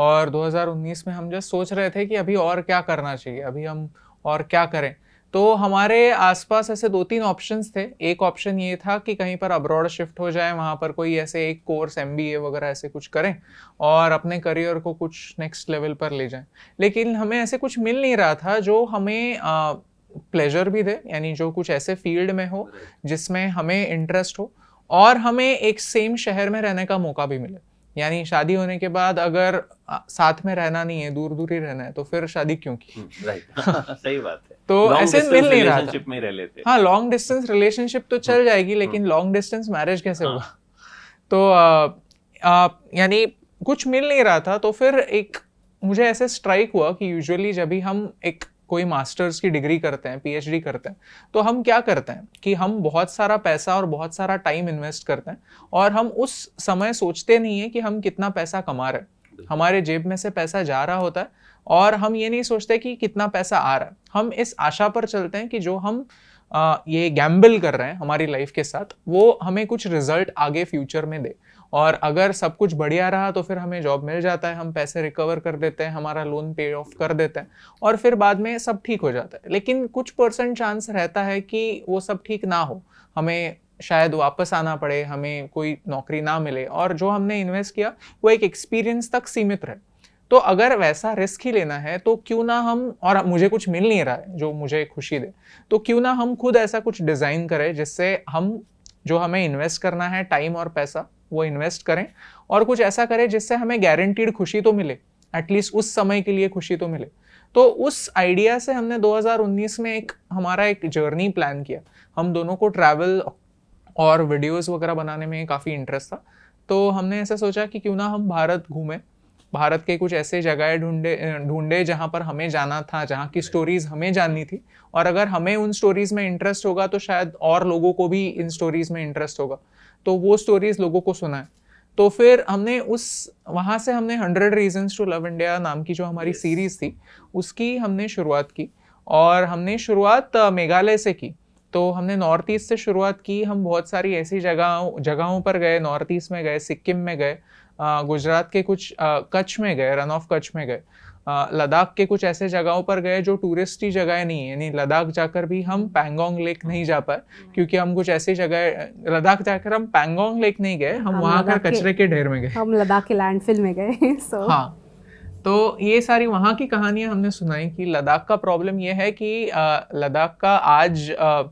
और 2019 में हम जस्ट सोच रहे थे कि अभी और क्या करना चाहिए अभी हम और क्या करें तो हमारे आसपास ऐसे दो तीन ऑप्शंस थे एक ऑप्शन ये था कि कहीं पर अब्रॉड शिफ्ट हो जाए वहाँ पर कोई ऐसे एक कोर्स एम वगैरह ऐसे कुछ करें और अपने करियर को कुछ नेक्स्ट लेवल पर ले जाएं लेकिन हमें ऐसे कुछ मिल नहीं रहा था जो हमें आ, प्लेजर भी दे यानी जो कुछ ऐसे फील्ड में हो जिसमें हमें इंटरेस्ट हो और हमें एक सेम शहर में रहने का मौका भी मिले यानी शादी होने के बाद अगर साथ में रहना नहीं है दूर दूर ही रहना है तो फिर शादी क्यों की हम्म, [LAUGHS] सही बात है तो ऐसे मिल नहीं रहा था में रह लेते हाँ लॉन्ग डिस्टेंस रिलेशनशिप तो चल हम्म, जाएगी हम्म। लेकिन लॉन्ग डिस्टेंस मैरिज कैसे होगा हाँ। तो यानी कुछ मिल नहीं रहा था तो फिर एक मुझे ऐसे स्ट्राइक हुआ कि यूजुअली जब भी हम एक कोई मास्टर्स की डिग्री करते हैं पीएचडी करते हैं तो हम क्या करते हैं कि हम बहुत सारा पैसा और बहुत सारा टाइम इन्वेस्ट करते हैं और हम उस समय सोचते नहीं है कि हम कितना पैसा कमा रहे हैं हमारे जेब में से पैसा जा रहा होता है और हम ये नहीं सोचते कि कितना पैसा आ रहा है हम इस आशा पर चलते हैं कि जो हम आ, ये गैम्बल कर रहे हैं हमारी लाइफ के साथ वो हमें कुछ रिजल्ट आगे फ्यूचर में दे और अगर सब कुछ बढ़िया रहा तो फिर हमें जॉब मिल जाता है हम पैसे रिकवर कर देते हैं हमारा लोन पे ऑफ कर देते हैं और फिर बाद में सब ठीक हो जाता है लेकिन कुछ परसेंट चांस रहता है कि वो सब ठीक ना हो हमें शायद वापस आना पड़े हमें कोई नौकरी ना मिले और जो हमने इन्वेस्ट किया वो एक एक्सपीरियंस तक सीमित रहे तो अगर वैसा रिस्क ही लेना है तो क्यों ना हम और मुझे कुछ मिल नहीं रहा है जो मुझे खुशी दे तो क्यों ना हम खुद ऐसा कुछ डिज़ाइन करें जिससे हम जो हमें इन्वेस्ट करना है टाइम और पैसा वो इन्वेस्ट करें और कुछ ऐसा करें जिससे हमें गारंटीड खुशी तो मिले एटलीस्ट उस समय के लिए खुशी तो मिले तो उस आइडिया से हमने 2019 में एक हमारा एक जर्नी प्लान किया हम दोनों को ट्रैवल और वीडियोस वगैरह बनाने में काफ़ी इंटरेस्ट था तो हमने ऐसा सोचा कि क्यों ना हम भारत घूमें भारत के कुछ ऐसे जगह ढूंढे ढूंढे जहाँ पर हमें जाना था जहाँ की स्टोरीज़ हमें जाननी थी और अगर हमें उन स्टोरीज़ में इंटरेस्ट होगा तो शायद और लोगों को भी इन स्टोरीज़ में इंटरेस्ट होगा तो वो स्टोरीज लोगों को सुनाए तो फिर हमने उस वहाँ से हमने hundred reasons to love India नाम की जो हमारी सीरीज़ थी उसकी हमने शुरुआत की और हमने शुरुआत मेघालय से की तो हमने नॉर्थ ईस्ट से शुरुआत की हम बहुत सारी ऐसी जगह जगहों पर गए नॉर्थ ईस्ट में गए सिक्किम में गए गुजरात के कुछ कच्छ में गए रन ऑफ कच्छ में गए लद्दाख के कुछ ऐसे जगहों पर गए जो टूरिस्टी जगह नहीं है यानी लद्दाख जाकर भी हम पैंगोंग लेक नहीं जा पाए क्योंकि हम कुछ ऐसी जगह लद्दाख जाकर हम पैंगोंग लेक नहीं गए हम, हम वहाँ का कचरे के ढेर में गए हम लद्दाख के लैंडफिल में गए सो [LAUGHS] हाँ तो ये सारी वहाँ की कहानियाँ हमने सुनाई कि लद्दाख का प्रॉब्लम यह है कि लद्दाख का आज आ,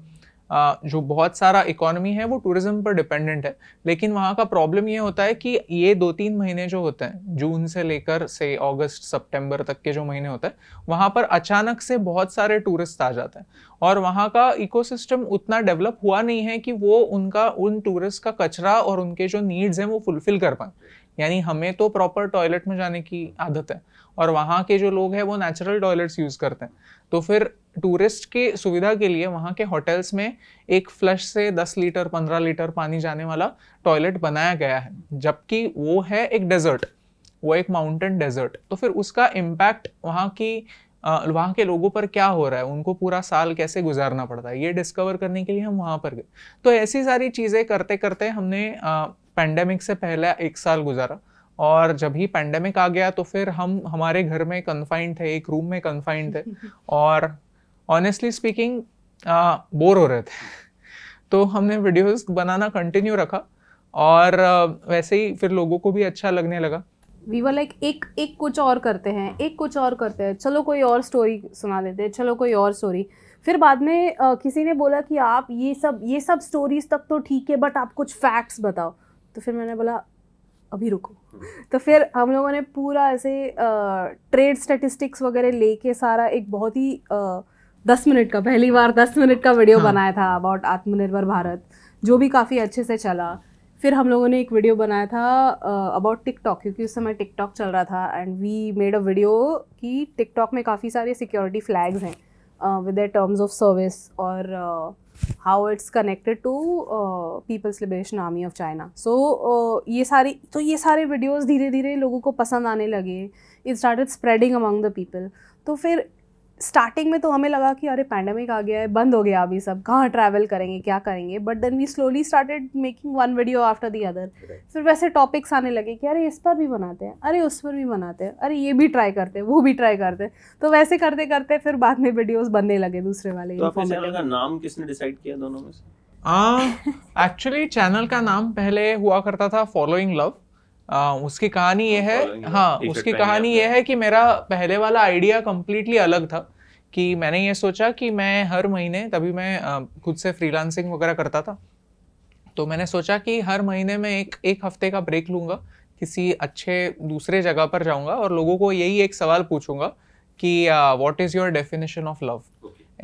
जो बहुत सारा इकोनॉमी है वो टूरिज्म पर डिपेंडेंट है लेकिन वहाँ का प्रॉब्लम ये होता है कि ये दो तीन महीने जो होते हैं जून से लेकर से अगस्त सितंबर तक के जो महीने होते हैं वहाँ पर अचानक से बहुत सारे टूरिस्ट आ जाते हैं और वहाँ का इकोसिस्टम उतना डेवलप हुआ नहीं है कि वो उनका उन टूरिस्ट का कचरा और उनके जो नीड्स हैं वो फुलफिल कर पाए यानी हमें तो प्रॉपर टॉयलेट में जाने की आदत है और वहाँ के जो लोग हैं वो नेचुरल टॉयलेट्स यूज़ करते हैं तो फिर टूरिस्ट की सुविधा के लिए वहाँ के होटल्स में एक फ्लश से 10 लीटर 15 लीटर पानी जाने वाला टॉयलेट बनाया गया है जबकि वो है एक डेजर्ट वो एक माउंटेन डेजर्ट तो फिर उसका इम्पैक्ट वहाँ की वहाँ के लोगों पर क्या हो रहा है उनको पूरा साल कैसे गुजारना पड़ता है ये डिस्कवर करने के लिए हम वहाँ पर गए तो ऐसी सारी चीज़ें करते करते हमने पैंडेमिक से पहले एक साल गुजारा और जब ही पैंडेमिक आ गया तो फिर हम हमारे घर में कन्फाइंड थे एक रूम में कन्फाइंड थे [LAUGHS] और ऑनेस्टली स्पीकिंग बोर हो रहे थे तो हमने वीडियोस बनाना कंटिन्यू रखा और uh, वैसे ही फिर लोगों को भी अच्छा लगने लगा वी वर लाइक एक एक कुछ और करते हैं एक कुछ और करते हैं चलो कोई और स्टोरी सुना लेते हैं चलो कोई और स्टोरी फिर बाद में आ, किसी ने बोला कि आप ये सब ये सब स्टोरीज तक तो ठीक है बट आप कुछ फैक्ट्स बताओ तो फिर मैंने बोला अभी रुको तो फिर हम लोगों ने पूरा ऐसे ट्रेड स्टेटिस्टिक्स वगैरह लेके सारा एक बहुत ही दस मिनट का पहली बार दस मिनट का वीडियो हाँ. बनाया था अबाउट आत्मनिर्भर भारत जो भी काफ़ी अच्छे से चला फिर हम लोगों ने एक वीडियो बनाया था अबाउट टिकटॉक क्योंकि उस समय टिकटॉक चल रहा था and we made a video कि टिकटॉक में काफ़ी सारे सिक्योरिटी फ्लैग्स हैं with the terms of service और uh, how it's connected to People's Liberation Army of China so ये सारी तो ये सारे वीडियोज़ धीरे धीरे लोगों को पसंद आने लगे it start spreading among the people तो फिर स्टार्टिंग में तो हमें लगा कि अरे पैंडमिक आ गया है बंद हो गया अभी सब कहाँ ट्रैवल करेंगे क्या करेंगे but then we slowly started making one video after the other फिर वैसे टॉपिक्स आने लगे कि अरे इस पर भी बनाते हैं अरे उस पर भी बनाते हैं अरे ये भी ट्राई करते हैं वो भी ट्राई करते हैं तो वैसे करते करते फिर बाद में वीडियोज बनने लगे दूसरे वाले तो का नाम किसने डिसाइड किया दोनों में से एक्चुअली चैनल का नाम पहले हुआ करता था फॉलोइंग लव आ, उसकी कहानी ये है हाँ उसकी कहानी ये है कि मेरा पहले वाला आइडिया कम्प्लीटली अलग था कि मैंने ये सोचा कि मैं हर महीने तभी मैं खुद से फ्रीलांसिंग वगैरह करता था तो मैंने सोचा कि हर महीने में एक एक हफ्ते का ब्रेक लूँगा किसी अच्छे दूसरे जगह पर जाऊँगा और लोगों को यही एक सवाल पूछूंगा कि what is your definition of love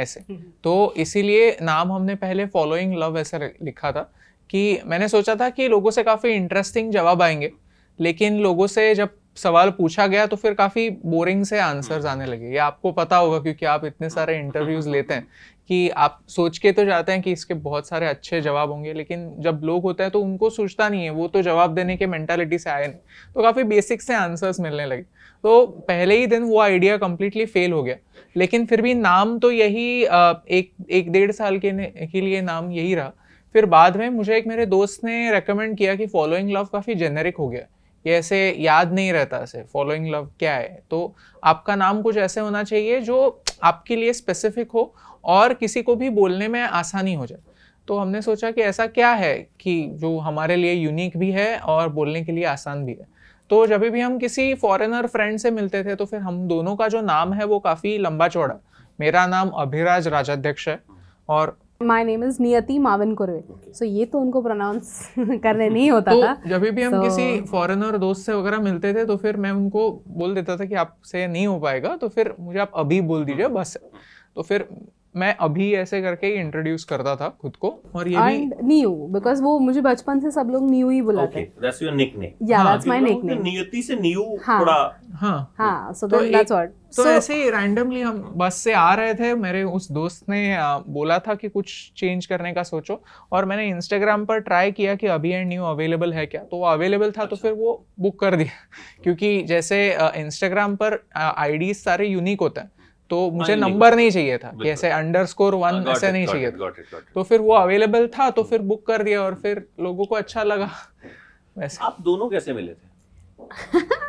ऐसे हम्म। तो इसीलिए नाम हमने पहले फॉलोइंग लव ऐसा लिखा था कि मैंने सोचा था कि लोगों से काफ़ी इंटरेस्टिंग जवाब आएंगे लेकिन लोगों से जब सवाल पूछा गया तो फिर काफ़ी बोरिंग से आंसर्स हम्म। आने लगे ये आपको पता होगा क्योंकि आप इतने सारे इंटरव्यूज़ [LAUGHS] लेते हैं कि आप सोच के तो जाते हैं कि इसके बहुत सारे अच्छे जवाब होंगे लेकिन जब लोग होते हैं तो उनको सोचता नहीं है वो तो जवाब देने के मेंटालिटी से आए नहीं तो काफ़ी बेसिक से आंसर्स मिलने लगे तो पहले ही दिन वो आइडिया कम्प्लीटली फेल हो गया लेकिन फिर भी नाम तो यही एक एक डेढ़ साल के, के लिए नाम यही रहा फिर बाद में मुझे एक मेरे दोस्त ने रेकमेंड किया कि फॉलोइंग लव काफ़ी जेनेरिक हो गया ये ऐसे याद नहीं रहता ऐसे फॉलोइंग लव क्या है तो आपका नाम कुछ ऐसे होना चाहिए जो आपके लिए स्पेसिफिक हो और किसी को भी बोलने में आसानी हो जाए तो हमने सोचा कि ऐसा क्या है कि जो हमारे लिए यूनिक भी है और बोलने के लिए आसान भी है तो जब भी हम किसी फॉरेनर फ्रेंड से मिलते थे तो फिर हम दोनों का जो नाम है वो काफ़ी लंबा चौड़ा मेरा नाम अभिराज राजाध्यक्ष है और माय नेम इज नियति मावन कुरवे सो ये तो उनको प्रोनाउंस [LAUGHS] करने नहीं होता तो था जब भी हम so, किसी फॉरेनर दोस्त से वगैरह मिलते थे तो फिर मैं उनको बोल देता था कि आपसे नहीं हो पाएगा तो फिर मुझे आप अभी बोल दीजिए हाँ। बस तो फिर मैं अभी ऐसे करके इंट्रोड्यूस करता था खुद को और ये And भी न्यू बिकॉज वो मुझे बचपन से सब लोग न्यू ही बुलाते हैं दैट्स योर निकनेम या दैट्स माय निकनेम नियति से न्यू हाँ। थोड़ा हां हां सो दैट्स व्हाट तो, तो ऐसे ही रैंडमली हम बस से आ रहे थे मेरे उस दोस्त ने बोला था कि कुछ चेंज करने का सोचो और मैंने इंस्टाग्राम पर ट्राई किया कि अभी एंड न्यू अवेलेबल है क्या तो वो अवेलेबल था तो अच्छा। फिर वो बुक कर दिया [LAUGHS] क्योंकि जैसे इंस्टाग्राम पर आईडी सारे यूनिक होते हैं तो मुझे नंबर नहीं चाहिए था कि ऐसे अंडर स्कोर वन ऐसे नहीं चाहिए तो था तो फिर वो अवेलेबल था तो फिर बुक कर दिया और फिर लोगों को अच्छा लगा वैसे आप दोनों कैसे मिले थे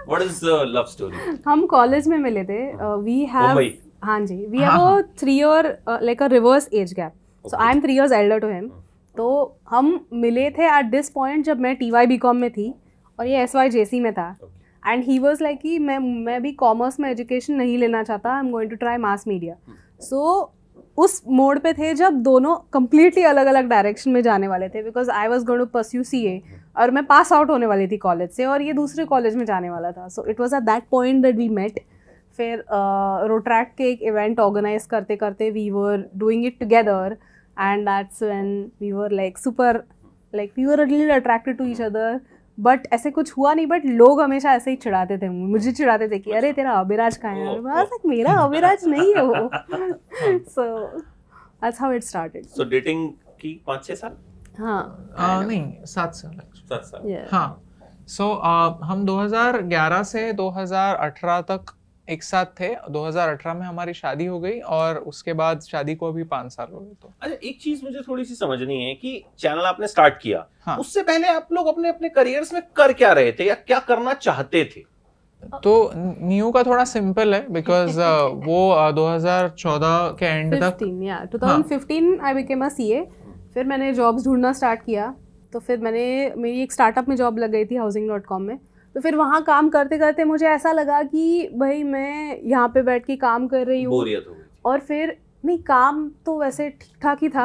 What is the love story? हम कॉलेज में मिले थे वी हाँ। हैव uh, हाँ जी we have three year like a reverse age gap so I am three years elder to him तो हम मिले थे एट दिस पॉइंट जब मैं टी वाई बी कॉम में थी और ये एस वाई जे सी में था एंड ही वॉज लाइक कि मैं मैं भी कॉमर्स में एजुकेशन नहीं लेना चाहता I am going to try mass media so उस मोड पे थे जब दोनों कम्प्लीटली अलग अलग डायरेक्शन में जाने वाले थे because I was going to pursue C A और मैं पास आउट होने वाली थी कॉलेज से और ये दूसरे कॉलेज में जाने वाला था so it was at that point that we met फिर रोट्रैक के एक इवेंट ऑर्गेनाइज करते करते we were doing it together and that's when we were like super like we were little attracted to each other but ऐसे कुछ हुआ नहीं बट लोग हमेशा ऐसे ही चिढ़ाते थे मुझे चिढ़ाते थे कि अरे अच्छा। तेरा अभिराज कहाँ है मेरा अभिराज नहीं है वो so that's how it started so dating की पाँच छः साल हाँ uh, नहीं सात साल सात साल yeah. हाँ सो so, हम 2011 से 2018 तक एक साथ थे 2018 में हमारी शादी हो गई और उसके बाद शादी को अभी पांच साल हो गए तो अच्छा एक चीज मुझे थोड़ी सी समझनी है कि चैनल आपने स्टार्ट किया हाँ। उससे पहले आप लोग अपने अपने करियर्स में कर क्या रहे थे या क्या करना चाहते थे तो न्यू का थोड़ा सिंपल है बिकॉज uh, [LAUGHS] वो uh, 2014 के एंड तक या yeah, 2015 I became a CA फिर मैंने जॉब्स ढूंढना स्टार्ट किया तो फिर मैंने मेरी एक स्टार्टअप में जॉब लग गई थी हाउसिंग डॉट कॉम में तो फिर वहाँ काम करते करते मुझे ऐसा लगा कि भाई मैं यहाँ पे बैठ के काम कर रही हूँ और फिर नहीं काम तो वैसे ठीक ठाक ही था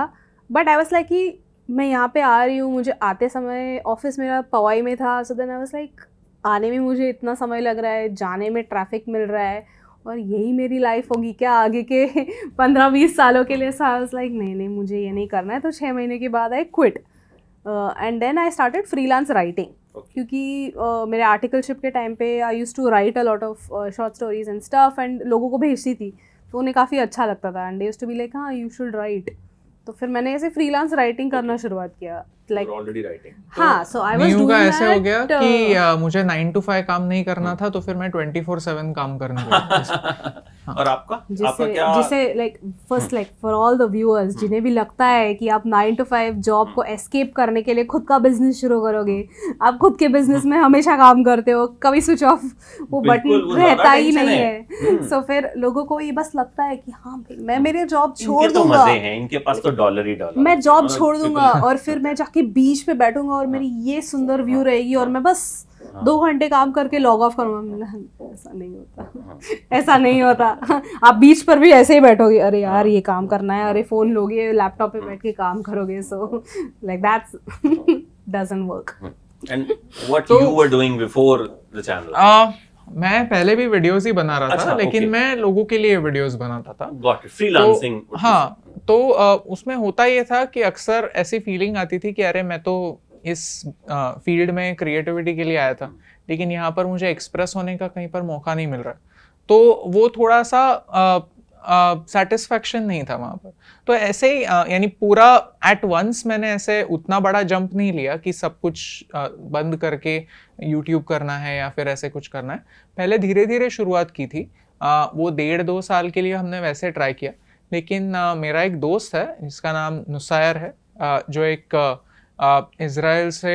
बट आई वॉज लाइक कि मैं यहाँ पे आ रही हूँ मुझे आते समय ऑफिस मेरा पवाई में था so then I was like आने में मुझे इतना समय लग रहा है जाने में ट्रैफिक मिल रहा है और यही मेरी लाइफ होगी क्या आगे के [LAUGHS] पंद्रह बीस सालों के लिए सो वॉज लाइक नहीं नहीं मुझे ये नहीं करना है तो छः महीने के बाद I quit and then I started freelance writing क्योंकि मेरे आर्टिकलशिप के टाइम पे I used to write a lot of short stories and stuff and लोगों को भेजती थी तो उन्हें काफ़ी अच्छा लगता था and used to be like हाँ यू शुड राइट तो फिर मैंने ऐसे फ्रीलांस राइटिंग करना शुरुआत किया हाँ, तो uh, uh, मुझे नाइन टू फाइव काम नहीं करना था तो फिर मैं ट्वेंटी फोर सेवन काम करना [LAUGHS] हाँ। और आपका जिसे आपका क्या जिसे like first like for all the viewers जिन्हें भी लगता है कि आप नाइन टू फाइव जॉब को एस्केप करने के लिए खुद का बिजनेस शुरू करोगे आप खुद के बिजनेस में हमेशा काम करते हो कभी स्विच ऑफ वो बटन रहता ही नहीं है सो हम्म। फिर लोगों को ये बस लगता है कि हाँ भाई मैं हाँ। मेरे जॉब तो छोड़ दूंगा इनके पास तो डॉलर ही डॉलर मैं जॉब छोड़ दूंगा और फिर मैं जाके के बीच पे बैठूंगा और मेरी ये सुंदर व्यू हाँ। रहेगी और मैं बस हाँ। दो घंटे काम करके लॉग ऑफ करूंगा ऐसा नहीं होता हाँ। [LAUGHS] ऐसा नहीं होता [LAUGHS] आप बीच पर भी ऐसे ही बैठोगे अरे यार ये काम करना है अरे फ़ोन लोगे लैपटॉप पे बैठ के काम करोगे so like that's doesn't work and what you were doing before the channel मैं पहले भी वीडियोस ही बना रहा अच्छा, था लेकिन okay. मैं लोगों के लिए वीडियोस बनाता था फ्रीलांसिंग तो, हाँ तो आ, उसमें होता ये था कि अक्सर ऐसी फीलिंग आती थी कि अरे मैं तो इस फील्ड में क्रिएटिविटी के लिए आया था लेकिन यहाँ पर मुझे एक्सप्रेस होने का कहीं पर मौका नहीं मिल रहा तो वो थोड़ा सा आ, uh, नहीं था वहाँ पर तो ऐसे ही यानी पूरा एट वंस मैंने ऐसे उतना बड़ा जंप नहीं लिया कि सब कुछ uh, बंद करके यूट्यूब करना है या फिर ऐसे कुछ करना है पहले धीरे धीरे शुरुआत की थी uh, वो डेढ़ दो साल के लिए हमने वैसे ट्राई किया लेकिन uh, मेरा एक दोस्त है जिसका नाम नुसायर है uh, जो एक इसराइल से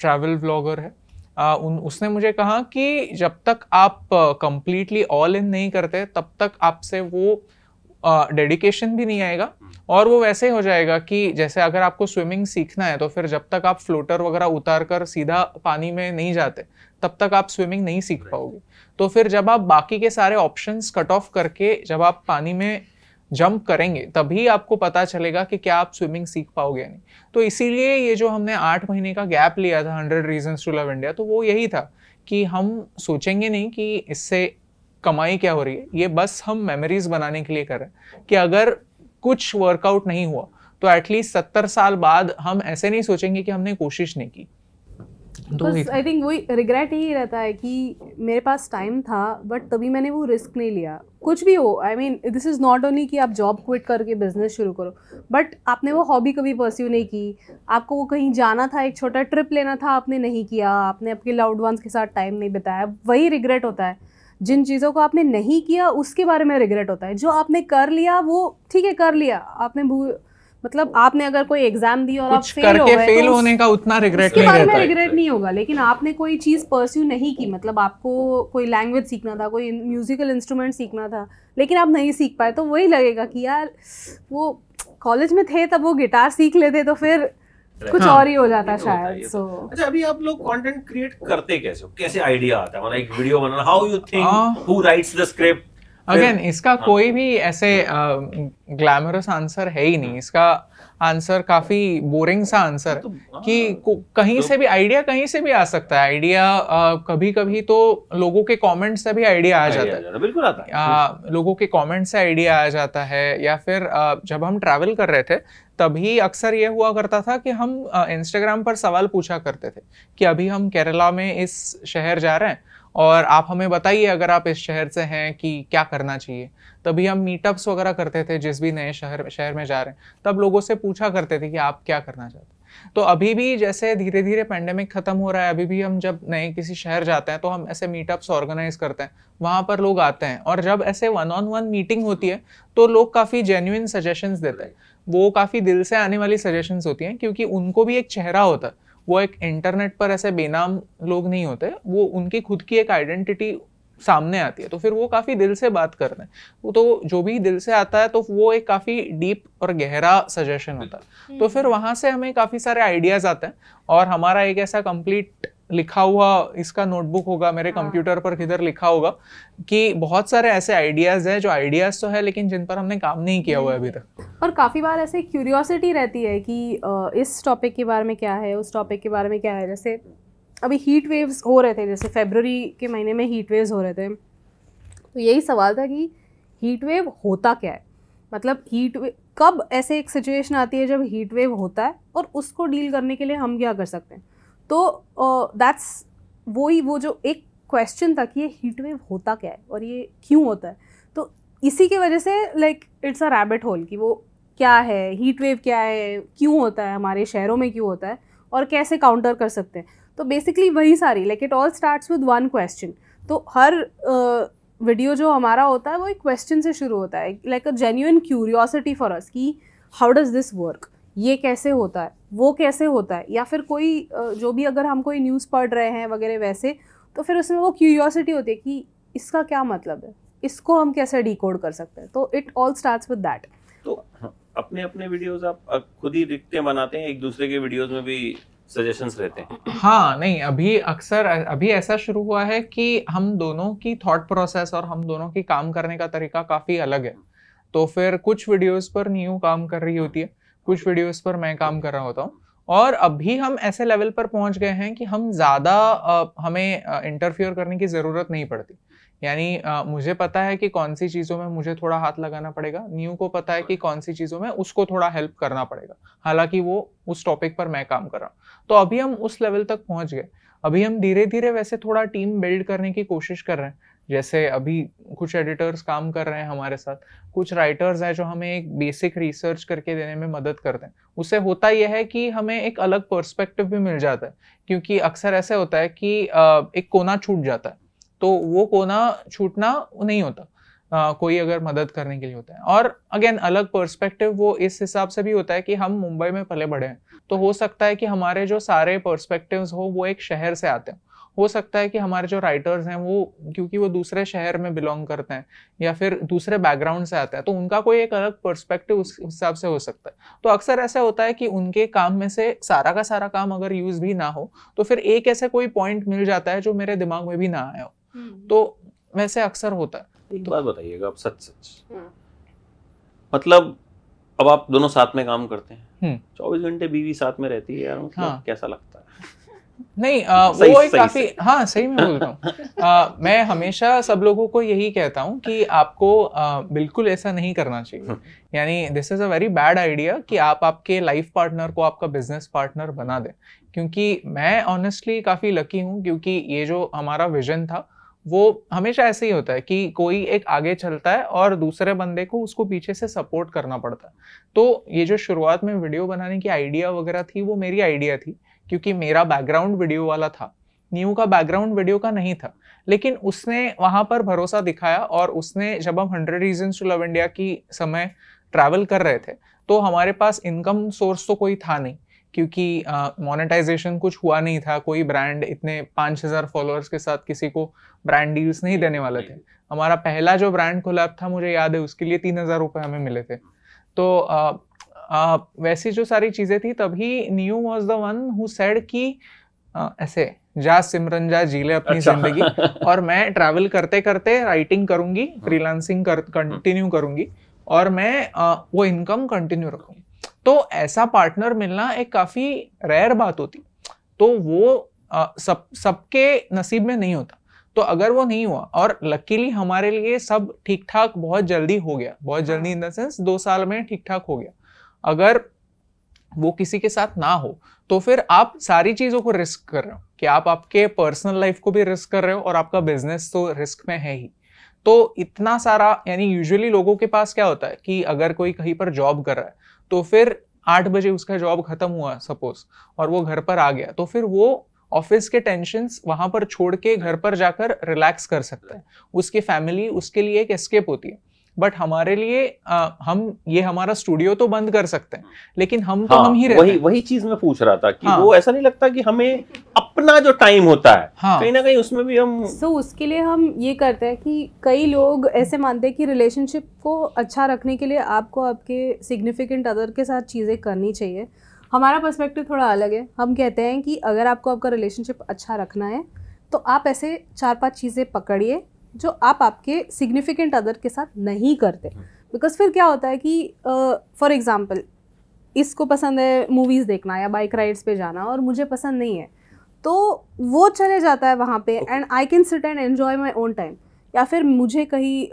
ट्रैवल ब्लॉगर है आ, उन उसने मुझे कहा कि जब तक आप कंप्लीटली ऑल इन नहीं करते तब तक आपसे वो डेडिकेशन भी नहीं आएगा हम्म। और वो वैसे हो जाएगा कि जैसे अगर आपको स्विमिंग सीखना है तो फिर जब तक आप फ्लोटर वगैरह उतार कर सीधा पानी में नहीं जाते तब तक आप स्विमिंग नहीं सीख पाओगे तो फिर जब आप बाकी के सारे ऑप्शंस कट ऑफ करके जब आप पानी में जंप करेंगे तभी आपको पता चलेगा कि क्या आप स्विमिंग सीख पाओगे नहीं तो इसीलिए ये जो हमने आठ महीने का गैप लिया था hundred reasons to love India तो वो यही था कि हम सोचेंगे नहीं कि इससे कमाई क्या हो रही है ये बस हम मेमोरीज बनाने के लिए कर रहे हैं कि अगर कुछ वर्कआउट नहीं हुआ तो एटलीस्ट सत्तर साल बाद हम ऐसे नहीं सोचेंगे कि हमने कोशिश नहीं की आई थिंक वही रिग्रेट ही रहता है कि मेरे पास टाइम था बट तभी मैंने वो रिस्क नहीं लिया कुछ भी हो I mean this is not only कि आप जॉब क्विट करके बिजनेस शुरू करो बट आपने वो हॉबी कभी परस्यू नहीं की आपको वो कहीं जाना था एक छोटा ट्रिप लेना था आपने नहीं किया आपने आपके लाउड वंस के साथ टाइम नहीं बिताया वही रिग्रेट होता है जिन चीज़ों को आपने नहीं किया उसके बारे में रिग्रेट होता है जो आपने कर लिया वो ठीक है कर लिया आपने मतलब आपने अगर कोई एग्जाम दी और आप फेल हो गए फेल तो होने का उतना रिग्रेट नहीं रहता में रिग्रेट नहीं होगा लेकिन आपने कोई चीज़ परस्यू नहीं की मतलब आपको कोई लैंग्वेज सीखना था कोई म्यूजिकल इंस्ट्रूमेंट सीखना था लेकिन आप नहीं सीख पाए तो वही लगेगा कि यार वो कॉलेज में थे तब वो गिटार सीख लेते तो फिर कुछ हाँ, और ही हो जाता तो तो शायद सो so. अच्छा अभी आप लोग कंटेंट क्रिएट करते कैसे हो कैसे आइडिया आता है मतलब एक वीडियो बनाना how you think who writes the script again इसका हाँ, कोई भी ऐसे ग्लैमरस हाँ। आंसर है ही नहीं इसका आंसर काफी बोरिंग सा आंसर तो, कि हाँ। कहीं तो, से भी आइडिया कहीं से भी आ सकता है आइडिया कभी कभी तो लोगों के कमेंट से भी आइडिया आ जाता है बिल्कुल आता है आ, लोगों के कमेंट से आइडिया आ जाता है या फिर आ, जब हम ट्रैवल कर रहे थे तभी अक्सर ये हुआ करता था कि हम इंस्टाग्राम पर सवाल पूछा करते थे कि अभी हम केरला में इस शहर जा रहे हैं और आप हमें बताइए अगर आप इस शहर से हैं कि क्या करना चाहिए तभी हम मीटअप्स वगैरह करते थे जिस भी नए शहर शहर में जा रहे हैं तब लोगों से पूछा करते थे कि आप क्या करना चाहते हैं तो अभी भी जैसे धीरे धीरे पैंडेमिक खत्म हो रहा है अभी भी हम जब नए किसी शहर जाते हैं तो हम ऐसे मीटअप्स ऑर्गेनाइज करते हैं वहां पर लोग आते हैं और जब ऐसे वन ऑन वन मीटिंग होती है तो लोग काफ़ी जेन्यून सजेशंस देते हैं वो काफ़ी दिल से आने वाली सजेशंस होती हैं क्योंकि उनको भी एक चेहरा होता है वो एक इंटरनेट पर ऐसे बेनाम लोग नहीं होते वो उनकी खुद की एक आइडेंटिटी सामने आती है तो फिर वो काफ़ी दिल से बात करते हैं तो जो भी दिल से आता है तो वो एक काफ़ी डीप और गहरा सजेशन होता है तो फिर वहां से हमें काफ़ी सारे आइडियाज़ आते हैं और हमारा एक ऐसा कंप्लीट लिखा हुआ इसका नोटबुक होगा मेरे हाँ। कंप्यूटर पर किधर लिखा होगा कि बहुत सारे ऐसे आइडियाज हैं जो आइडियाज तो है लेकिन जिन पर हमने काम नहीं किया हुआ है अभी तक हम्म। और काफ़ी बार ऐसे क्यूरियोसिटी रहती है कि इस टॉपिक के बारे में क्या है उस टॉपिक के बारे में क्या है जैसे अभी हीट वेव्स हो रहे थे जैसे फेबररी के महीने में हीट वेव्स हो रहे थे तो यही सवाल था कि हीट वेव होता क्या है मतलब हीट वेव कब ऐसे एक सिचुएशन आती है जब हीट वेव होता है और उसको डील करने के लिए हम क्या कर सकते हैं तो दैट्स ही वो जो एक क्वेश्चन था कि ये हीट वेव होता क्या है और ये क्यों होता है तो इसी की वजह से like it's a rabbit hole कि वो क्या है हीट वेव क्या है क्यों होता है हमारे शहरों में क्यों होता है और कैसे काउंटर कर सकते हैं तो बेसिकली वही सारी like it all starts with one question तो हर वीडियो uh, जो हमारा होता है वो एक क्वेश्चन से शुरू होता है like a genuine curiosity for us कि हाउ डज़ दिस वर्क ये कैसे होता है वो कैसे होता है या फिर कोई जो भी अगर हम कोई न्यूज़ पढ़ रहे हैं वगैरह वैसे तो फिर उसमें वो क्यूरियोसिटी होती है कि इसका क्या मतलब है इसको हम कैसे डिकोड कर सकते हैं तो it all starts with that तो अपने अपने वीडियोस आप खुद ही लिखते बनाते हैं एक दूसरे के वीडियोस में भी सजेशंस रहते हैं हाँ नहीं अभी अक्सर अभी ऐसा शुरू हुआ है कि हम दोनों की थॉट प्रोसेस और हम दोनों की काम करने का तरीका काफ़ी अलग है तो फिर कुछ वीडियोस पर न्यू काम कर रही होती है कुछ वीडियोस पर मैं काम कर रहा होता हूँ और अभी हम ऐसे लेवल पर पहुंच गए हैं कि हम ज़्यादा हमें इंटरफियर करने की ज़रूरत नहीं पड़ती यानी मुझे पता है कि कौन सी चीज़ों में मुझे थोड़ा हाथ लगाना पड़ेगा न्यू को पता है कि कौन सी चीज़ों में उसको थोड़ा हेल्प करना पड़ेगा हालांकि वो उस टॉपिक पर मैं काम कर रहा हूँ तो अभी हम उस लेवल तक पहुँच गए अभी हम धीरे धीरे वैसे थोड़ा टीम बिल्ड करने की कोशिश कर रहे हैं जैसे अभी कुछ एडिटर्स काम कर रहे हैं हमारे साथ कुछ राइटर्स हैं जो हमें एक बेसिक रिसर्च करके देने में मदद करते हैं उससे होता यह है कि हमें एक अलग पर्सपेक्टिव भी मिल जाता है क्योंकि अक्सर ऐसे होता है कि एक कोना छूट जाता है तो वो कोना छूटना नहीं होता Uh, कोई अगर मदद करने के लिए होता है और अगेन अलग पर्सपेक्टिव वो इस हिसाब से भी होता है कि हम मुंबई में पले बड़े हैं तो हो सकता है कि हमारे जो सारे पर्सपेक्टिव्स हो वो एक शहर से आते हैं हो सकता है कि हमारे जो राइटर्स हैं वो क्योंकि वो दूसरे शहर में बिलोंग करते हैं या फिर दूसरे बैकग्राउंड से आते हैं तो उनका कोई एक अलग पर्सपेक्टिव उस हिसाब से हो सकता है तो अक्सर ऐसा होता है कि उनके काम में से सारा का सारा काम अगर यूज़ भी ना हो तो फिर एक ऐसे कोई पॉइंट मिल जाता है जो मेरे दिमाग में भी ना आया हो हम्म। तो वैसे अक्सर होता है एक तो, बात तो बताइएगा आप सच सच हाँ। मतलब अब आप दोनों साथ में काम करते हैं हम्म। चौबीस घंटे बीवी साथ में रहती है यार मतलब हाँ, कैसा लगता है नहीं आ, वो सही, एक काफी सही। हाँ सही में बोल रहा हूँ [LAUGHS] मैं हमेशा सब लोगों को यही कहता हूँ कि आपको आ, बिल्कुल ऐसा नहीं करना चाहिए हम्म। यानी this is a very bad idea कि आप आपके लाइफ पार्टनर को आपका बिजनेस पार्टनर बना दें क्योंकि मैं ऑनेस्टली काफी लकी हूँ क्योंकि ये जो हमारा विजन था वो हमेशा ऐसे ही होता है कि कोई एक आगे चलता है और दूसरे बंदे को उसको पीछे से सपोर्ट करना पड़ता है तो ये जो शुरुआत में वीडियो बनाने की आइडिया वगैरह थी वो मेरी आइडिया थी क्योंकि मेरा बैकग्राउंड वीडियो वाला था न्यू का बैकग्राउंड वीडियो का नहीं था लेकिन उसने वहाँ पर भरोसा दिखाया और उसने जब हम hundred reason to love India की समय ट्रैवल कर रहे थे तो हमारे पास इनकम सोर्स तो कोई था नहीं क्योंकि मोनेटाइजेशन uh, कुछ हुआ नहीं था कोई ब्रांड इतने पाँच हज़ार फॉलोअर्स के साथ किसी को ब्रांड डील्स नहीं देने वाले थे हमारा पहला जो ब्रांड खुलाब था मुझे याद है उसके लिए तीन हज़ार रुपये हमें मिले थे तो uh, वैसी जो सारी चीज़ें थी तभी new was the one who said कि ऐसे जा सिमरन जा जी ले अपनी अच्छा। जिंदगी [LAUGHS] और मैं ट्रैवल करते करते राइटिंग करूंगी फ्रीलांसिंग हाँ। कर कंटिन्यू हाँ। करूंगी और मैं आ, वो इनकम कंटिन्यू रखूंगी तो ऐसा पार्टनर मिलना एक काफ़ी रेयर बात होती तो वो आ, सब सबके नसीब में नहीं होता तो अगर वो नहीं हुआ और लकीली हमारे लिए सब ठीक ठाक बहुत जल्दी हो गया बहुत जल्दी इन द सेंस दो साल में ठीक ठाक हो गया अगर वो किसी के साथ ना हो तो फिर आप सारी चीज़ों को रिस्क कर रहे हो कि आप आपके पर्सनल लाइफ को भी रिस्क कर रहे हो और आपका बिजनेस तो रिस्क में है ही तो इतना सारा यानी यूजुअली लोगों के पास क्या होता है कि अगर कोई कहीं पर जॉब कर रहा है तो फिर आठ बजे उसका जॉब खत्म हुआ सपोज और वो घर पर आ गया तो फिर वो ऑफिस के टेंशन वहां पर छोड़ के घर पर जाकर रिलैक्स कर सकता है उसकी फैमिली उसके लिए एक एस्केप होती है बट हमारे लिए आ, हम ये हमारा स्टूडियो तो बंद कर सकते हैं लेकिन हम तो हाँ, हम ही रहते वही वही चीज मैं पूछ रहा था कि हाँ, वो ऐसा नहीं लगता कि हमें अपना जो टाइम होता है हाँ, कहीं ना कहीं उसमें भी हम सो so, उसके लिए हम ये करते हैं कि कई लोग ऐसे मानते हैं कि रिलेशनशिप को अच्छा रखने के लिए आपको आपके सिग्निफिकेंट अदर के साथ चीज़ें करनी चाहिए हमारा पर्सपेक्टिव थोड़ा अलग है हम कहते हैं कि अगर आपको आपका रिलेशनशिप अच्छा रखना है तो आप ऐसे चार पांच चीज़ें पकड़िए जो आप आपके सिग्निफिकेंट अदर के साथ नहीं करते बिकॉज हाँ। फिर क्या होता है कि फॉर uh, एग्ज़ाम्पल इसको पसंद है मूवीज़ देखना या बाइक राइड्स पे जाना और मुझे पसंद नहीं है तो वो चले जाता है वहाँ पे and I can sit and enjoy my own time या फिर मुझे कहीं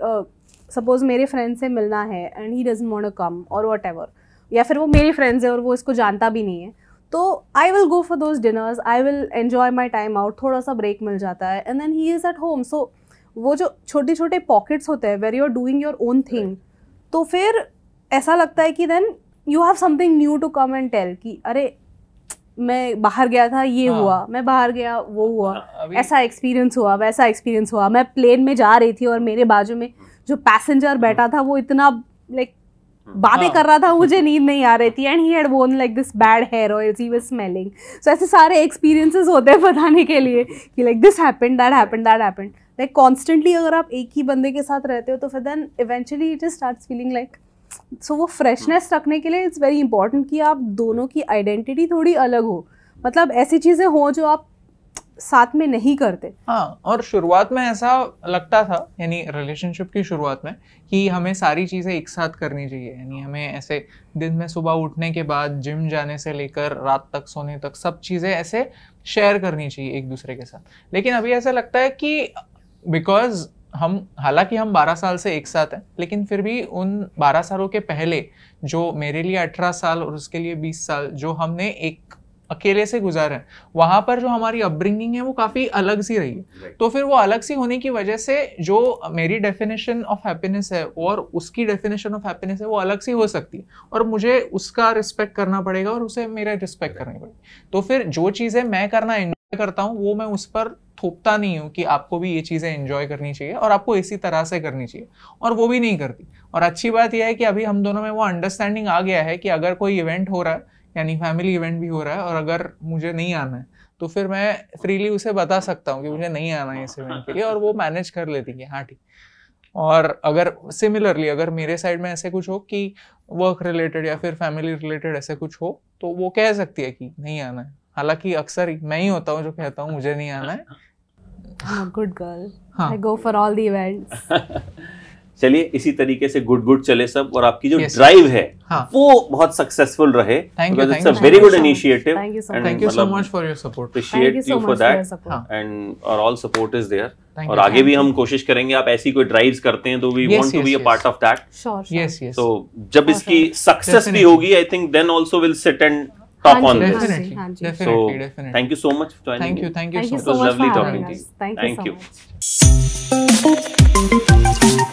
सपोज़ uh, मेरे फ्रेंड से मिलना है and he does want come और वट एवर या फिर वो मेरे फ्रेंड्स है और वो इसको जानता भी नहीं है तो I will go for those dinners I will enjoy my time out थोड़ा सा ब्रेक मिल जाता है and then he is at home so वो जो छोटे छोटे पॉकेट्स होते हैं where you are doing your own thing तो फिर ऐसा लगता है कि then you have something new to come and tell कि अरे मैं बाहर गया था ये हाँ. हुआ मैं बाहर गया वो हाँ, हुआ ऐसा एक्सपीरियंस हुआ वैसा एक्सपीरियंस हुआ मैं प्लेन में जा रही थी और मेरे बाजू में जो पैसेंजर हाँ। बैठा था वो इतना लाइक हाँ। बातें हाँ. कर रहा था मुझे नींद नहीं आ रही थी and he had one like this bad hair oils he was smelling so ऐसे सारे एक्सपीरियंसेस होते हैं बताने के लिए कि like this happened that happened that happened like constantly अगर आप एक ही बंदे के साथ रहते हो तो फिर then eventually it is start feeling like so वो फ्रेशनेस hmm. रखने के लिए इट्स वेरी इंपॉर्टेंट कि आप दोनों की आइडेंटिटी थोड़ी अलग हो मतलब ऐसी चीज़ें हो जो आप साथ में नहीं करते हाँ और शुरुआत में ऐसा लगता था यानी रिलेशनशिप की शुरुआत में कि हमें सारी चीज़ें एक साथ करनी चाहिए यानी हमें ऐसे दिन में सुबह उठने के बाद जिम जाने से लेकर रात तक सोने तक सब चीज़ें ऐसे शेयर करनी चाहिए एक दूसरे के साथ लेकिन अभी ऐसा लगता है कि बिकॉज हम हालांकि हम 12 साल से एक साथ हैं लेकिन फिर भी उन 12 सालों के पहले जो मेरे लिए 18 साल और उसके लिए 20 साल जो हमने एक अकेले से गुजारे हैं वहाँ पर जो हमारी अपब्रिंगिंग है वो काफ़ी अलग सी रही है right. तो फिर वो अलग सी होने की वजह से जो मेरी डेफिनेशन ऑफ हैप्पीनेस है और उसकी डेफिनेशन ऑफ हैप्पीनेस है वो अलग सी हो सकती है और मुझे उसका रिस्पेक्ट करना पड़ेगा और उसे मेरा रिस्पेक्ट right. करनी पड़ेगी तो फिर जो चीज़ें मैं करना एंजॉय करता हूँ वो मैं उस पर थोपता नहीं हूँ कि आपको भी ये चीज़ें इंजॉय करनी चाहिए और आपको इसी तरह से करनी चाहिए और वो भी नहीं करती और अच्छी बात यह है कि अभी हम दोनों में वो अंडरस्टैंडिंग आ गया है कि अगर कोई इवेंट हो रहा है यानी फैमिली इवेंट भी हो रहा है और अगर मुझे नहीं आना है तो फिर मैं फ्रीली उसे बता सकता हूँ कि मुझे नहीं आना है इस इवेंट के लिए और वो मैनेज कर लेती है हाँ ठीक और अगर सिमिलरली अगर मेरे साइड में ऐसे कुछ हो कि वर्क रिलेटेड या फिर फैमिली रिलेटेड ऐसे कुछ हो तो वो कह सकती है कि नहीं आना है हालांकि अक्सर मैं ही होता हूँ जो कहता हूँ मुझे नहीं आना है good girl I go for all go for [LAUGHS] चलिए इसी तरीके से गुड गुड चले सब और आपकी जो ड्राइव yes. है हाँ. वो बहुत सक्सेसफुल रहे very good initiative thank you so much for your support appreciate you for that and और ऑल सपोर्ट इज देयर और आगे भी हम कोशिश करेंगे आप ऐसी कोई ड्राइव्स करते हैं तो we want to be a part of that yes yes तो जब हाँ, इसकी सक्सेस भी होगी I think then also will sit and talk on this. Definitely. Definitely. So, definitely. thank you so much for joining. Thank you. Thank you. Thank you so much. It was lovely talking to you. Thank you. Thank you.